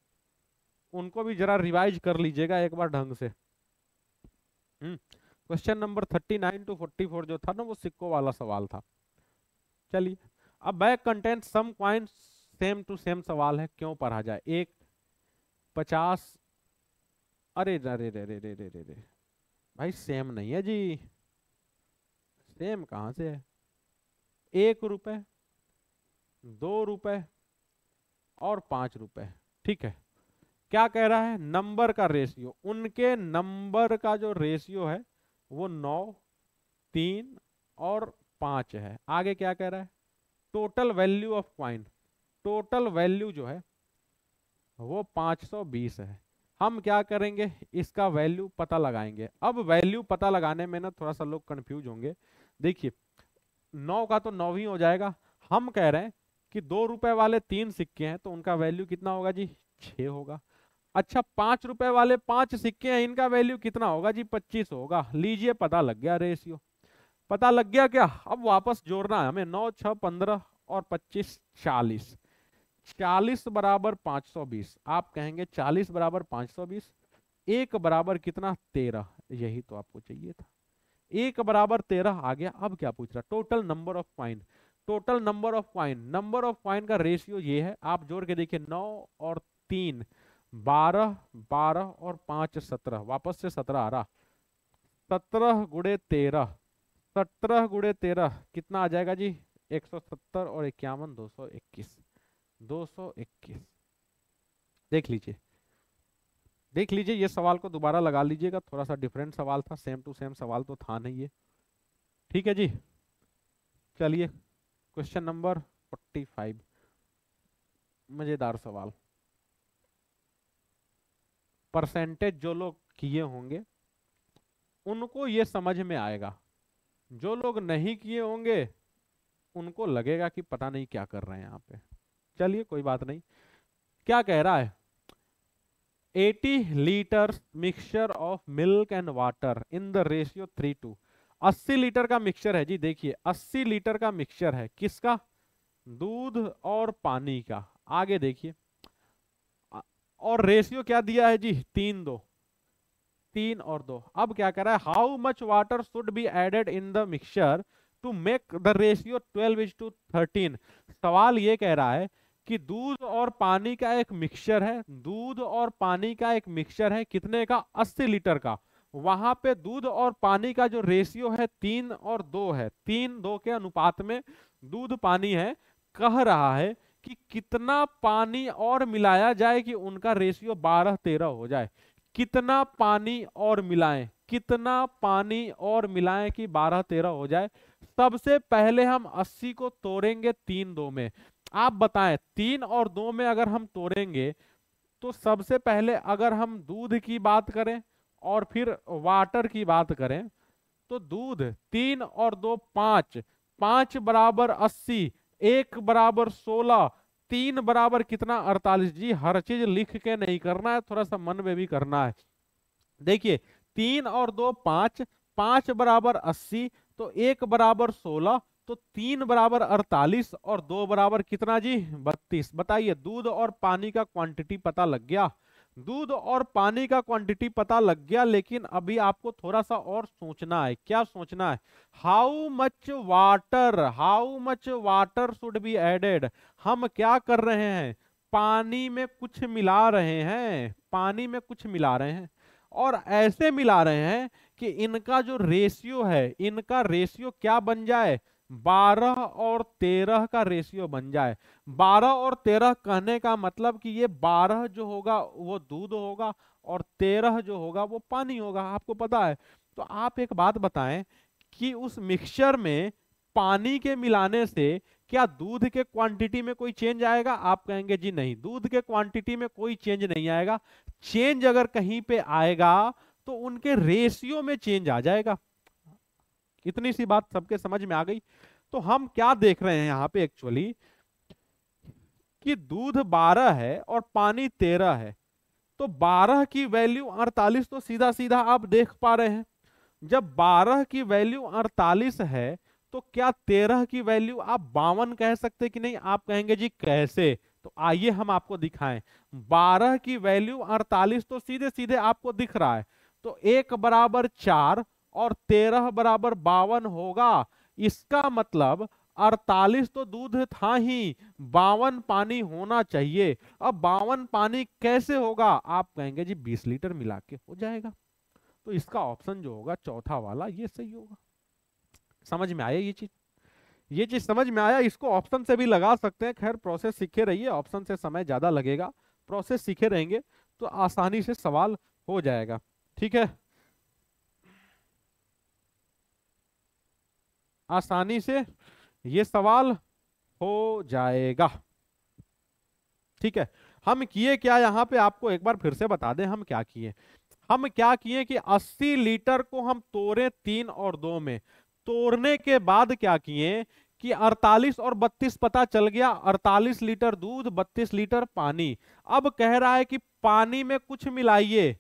उनको भी जरा रिवाइज कर लीजिएगा एक बार ढंग से हम्म, question number thirty nine to forty four जो था ना वो सिक्कों वाला सवाल था चलिए अब bag content some coin same to same सवाल है क्यों पढ़ा जाए एक पचास अरे अरे रे रे रे रे रे रे भाई सेम नहीं है जी सेम कहाँ से है एक रुपये दो रुपए और पांच रुपए ठीक है क्या कह रहा है नंबर का रेशियो उनके नंबर का जो रेशियो है वो नौ तीन और पांच है आगे क्या कह रहा है total value of coin total value जो है वो 520 है हम क्या करेंगे इसका वैल्यू पता लगाएंगे अब वैल्यू पता लगाने में ना थोड़ा सा लोग कंफ्यूज होंगे देखिए नौ का तो नौ ही हो जाएगा हम कह रहे हैं कि दो रुपए वाले तीन सिक्के हैं तो उनका वैल्यू कितना होगा जी छ होगा अच्छा पांच रुपए वाले पांच सिक्के हैं इनका वैल्यू कितना होगा जी पच्चीस होगा लीजिए पता लग गया रेशियो पता लग गया क्या अब वापस जोड़ना है हमें नौ छः पंद्रह और पच्चीस चालीस चालीस बराबर पांच सौ बीस आप कहेंगे चालीस बराबर पांच सौ बीस एक बराबर कितना तेरह यही तो आपको चाहिए था एक बराबर तेरह आ गया अब क्या पूछ रहा total number of point total number of point number of point का रेशियो ये है आप जोड़ के देखिए नौ और तीन बारह बारह और पांच सत्रह वापस से सत्रह आ रहा सत्रह गुड़े तेरह सत्रह गुड़े तेरह कितना आ जाएगा जी एक सौ सत्तर और इक्यावन दो सौ इक्कीस दो सौ इक्कीस देख लीजिए देख लीजिए ये सवाल को दोबारा लगा लीजिएगा थोड़ा सा डिफरेंट सवाल था सेम टू सेम सवाल तो था नहीं ये ठीक है जी चलिए क्वेश्चन नंबर फोर्टी फाइव मजेदार सवाल परसेंटेज जो लोग किए होंगे उनको ये समझ में आएगा जो लोग नहीं किए होंगे उनको लगेगा कि पता नहीं क्या कर रहे हैं यहाँ पे चलिए कोई बात नहीं क्या कह रहा है 80 litre mixture of milk and water in the ratio three two अस्सी लीटर का मिक्सचर है जी देखिए अस्सी लीटर का मिक्सचर है किसका दूध और पानी का आगे देखिए और रेशियो क्या दिया है जी तीन दो तीन और दो अब क्या कर रहा है how much water should be added in the mixture to make the ratio twelve is to thirteen सवाल ये कह रहा है कि दूध और पानी का एक मिक्सचर है दूध और पानी का एक मिक्सचर है कितने का अस्सी लीटर का वहां पे दूध और पानी का जो रेशियो है तीन और दो है तीन दो के अनुपात में दूध पानी है कह रहा है कि कितना पानी और मिलाया जाए कि उनका रेशियो बारह तेरह हो जाए कितना पानी और मिलाएं कितना पानी और मिलाएं कि बारह तेरह हो जाए सबसे पहले हम अस्सी को तोड़ेंगे तीन दो में आप बताएं तीन और दो में अगर हम तोड़ेंगे तो सबसे पहले अगर हम दूध की बात करें और फिर वाटर की बात करें तो दूध तीन और दो पांच पांच बराबर अस्सी एक बराबर सोलह तीन बराबर कितना अड़तालीस जी हर चीज लिख के नहीं करना है थोड़ा सा मन में भी करना है देखिए तीन और दो पांच पांच बराबर अस्सी तो एक बराबर सोलह तो तीन बराबर अड़तालीस और दो बराबर कितना जी बत्तीस बताइए दूध और पानी का क्वांटिटी पता लग गया दूध और पानी का क्वांटिटी पता लग गया लेकिन अभी आपको थोड़ा सा और सोचना है क्या सोचना है how much water how much water should be added हम क्या कर रहे हैं पानी में कुछ मिला रहे हैं पानी में कुछ मिला रहे हैं और ऐसे मिला रहे हैं कि इनका जो रेशियो है इनका रेशियो क्या बन जाए बारह और तेरह का रेशियो बन जाए बारह और तेरह कहने का मतलब कि ये बारह जो होगा वो दूध होगा और तेरह जो होगा वो पानी होगा आपको पता है तो आप एक बात बताएं कि उस मिक्सचर में पानी के मिलाने से क्या दूध के क्वांटिटी में कोई चेंज आएगा आप कहेंगे जी नहीं दूध के क्वांटिटी में कोई चेंज नहीं आएगा चेंज अगर कहीं पे आएगा तो उनके रेशियो में चेंज आ जाएगा इतनी सी बात सबके समझ में आ गई तो हम क्या देख रहे हैं यहाँ पे एक्चुअली कि दूध बारह है और पानी तेरह है तो बारह की वैल्यू अड़तालीस तो सीधा सीधा आप देख पा रहे हैं जब बारह की वैल्यू अड़तालीस है तो क्या तेरह की वैल्यू आप बावन कह सकते कि नहीं आप कहेंगे जी कैसे तो आइए हम आपको दिखाएं बारह की वैल्यू अड़तालीस तो सीधे सीधे आपको दिख रहा है तो एक बराबर चार और तेरह बराबर बावन होगा इसका मतलब अड़तालीस तो दूध था ही बावन पानी होना चाहिए अब बावन पानी कैसे होगा आप कहेंगे जी बीस लीटर मिला के हो जाएगा तो इसका ऑप्शन जो होगा चौथा वाला ये सही होगा समझ में आया ये चीज ये चीज समझ में आया इसको ऑप्शन से भी लगा सकते हैं खैर प्रोसेस सीखे रहिए ऑप्शन से समय ज्यादा लगेगा प्रोसेस सीखे रहेंगे तो आसानी से सवाल हो जाएगा ठीक है आसानी से ये सवाल हो जाएगा ठीक है हम किए क्या यहाँ पे आपको एक बार फिर से बता दें हम क्या किए हम क्या किए कि 80 लीटर को हम तोड़े तीन और दो में तोड़ने के बाद क्या किए कि 48 और 32 पता चल गया 48 लीटर दूध 32 लीटर पानी अब कह रहा है कि पानी में कुछ मिलाइए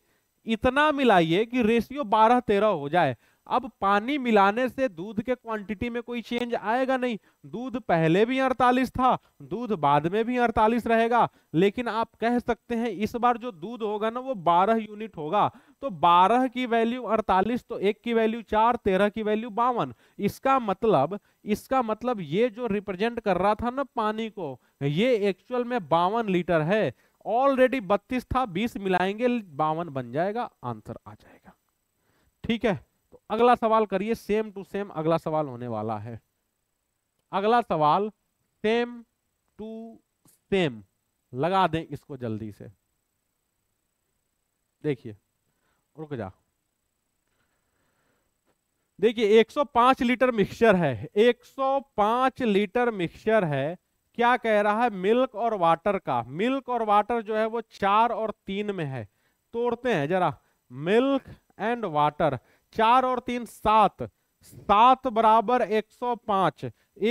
इतना मिलाइए कि रेशियो 12 13 हो जाए अब पानी मिलाने से दूध के क्वांटिटी में कोई चेंज आएगा नहीं दूध पहले भी अड़तालीस था दूध बाद में भी अड़तालीस रहेगा लेकिन आप कह सकते हैं इस बार जो दूध होगा ना वो 12 यूनिट होगा तो 12 की वैल्यू अड़तालीस तो एक की वैल्यू चार तेरह की वैल्यू बावन इसका मतलब इसका मतलब ये जो रिप्रेजेंट कर रहा था ना पानी को ये एक्चुअल में बावन लीटर है ऑलरेडी बत्तीस था बीस मिलाएंगे बावन बन जाएगा आंसर आ जाएगा ठीक है अगला सवाल करिए सेम टू सेम अगला सवाल होने वाला है अगला सवाल सेम टू सेम लगा दें इसको जल्दी से देखिए रुक जा देखिए 105 लीटर मिक्सचर है 105 लीटर मिक्सचर है क्या कह रहा है मिल्क और वाटर का मिल्क और वाटर जो है वो चार और तीन में है तोड़ते हैं जरा मिल्क एंड वाटर चार और तीन सात सात बराबर एक सौ पांच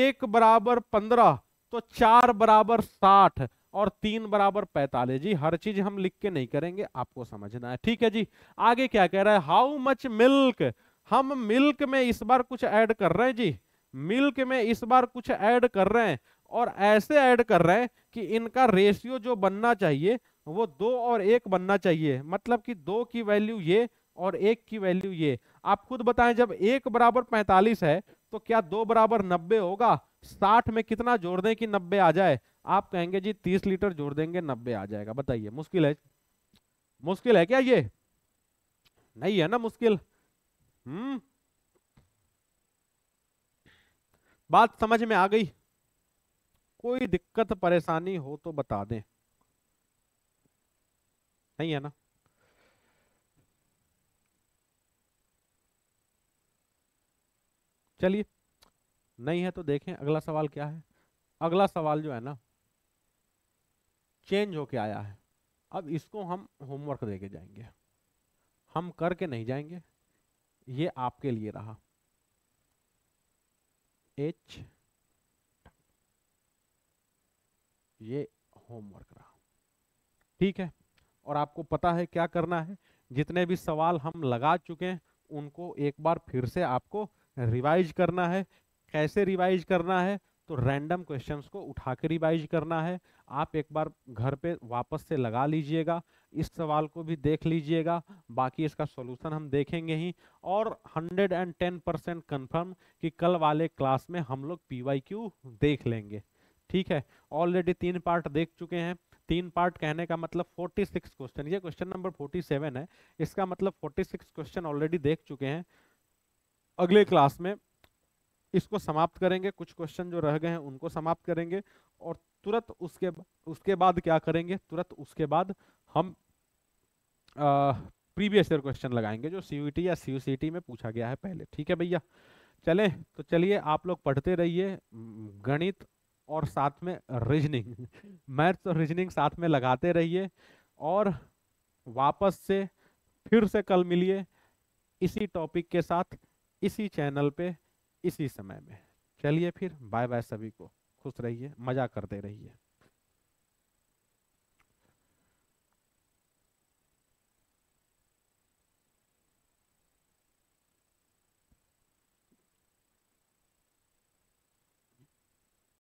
एक बराबर पंद्रह तो चार बराबर साठ और तीन बराबर पैतालीस जी हर चीज हम लिख के नहीं करेंगे आपको समझना है ठीक है जी आगे क्या कह रहा है हाउ मच मिल्क हम मिल्क में इस बार कुछ ऐड कर रहे हैं जी मिल्क में इस बार कुछ ऐड कर रहे हैं और ऐसे ऐड कर रहे हैं कि इनका रेशियो जो बनना चाहिए वो दो और एक बनना चाहिए मतलब कि दो की वैल्यू ये और एक की वैल्यू ये आप खुद बताएं जब एक बराबर पैंतालीस है तो क्या दो बराबर नब्बे होगा साठ में कितना जोड़ दें कि नब्बे आ जाए आप कहेंगे जी तीस लीटर जोड़ देंगे नब्बे आ जाएगा बताइए मुश्किल है मुश्किल है क्या ये नहीं है ना मुश्किल हम्म बात समझ में आ गई कोई दिक्कत परेशानी हो तो बता दें नहीं है ना चलिए नहीं है तो देखें अगला सवाल क्या है अगला सवाल जो है ना चेंज होके आया है अब इसको हम होमवर्क दे के जाएंगे हम करके नहीं जाएंगे ये आपके लिए रहा एच ये होमवर्क रहा ठीक है और आपको पता है क्या करना है जितने भी सवाल हम लगा चुके हैं उनको एक बार फिर से आपको रिवाइज करना है कैसे रिवाइज करना है तो रैंडम क्वेश्चंस को उठा के रिवाइज करना है आप एक बार घर पे वापस से लगा लीजिएगा इस सवाल को भी देख लीजिएगा बाकी इसका सोल्यूशन हम देखेंगे ही और 110 परसेंट कन्फर्म कि कल वाले क्लास में हम लोग पी देख लेंगे ठीक है ऑलरेडी तीन पार्ट देख चुके हैं तीन पार्ट कहने का मतलब 46 क्वेश्चन ये क्वेश्चन नंबर 47 है इसका मतलब 46 क्वेश्चन ऑलरेडी देख चुके हैं अगले क्लास में इसको समाप्त करेंगे कुछ क्वेश्चन जो रह गए हैं उनको समाप्त करेंगे और तुरंत उसके उसके बाद क्या करेंगे तुरंत उसके बाद हम प्रीवियस ईयर क्वेश्चन लगाएंगे जो सी या सी में पूछा गया है पहले ठीक है भैया चले तो चलिए आप लोग पढ़ते रहिए गणित और साथ में रीजनिंग मैथ्स और रीजनिंग साथ में लगाते रहिए और वापस से फिर से कल मिलिए इसी टॉपिक के साथ इसी चैनल पे इसी समय में चलिए फिर बाय बाय सभी को खुश रहिए मज़ा करते रहिए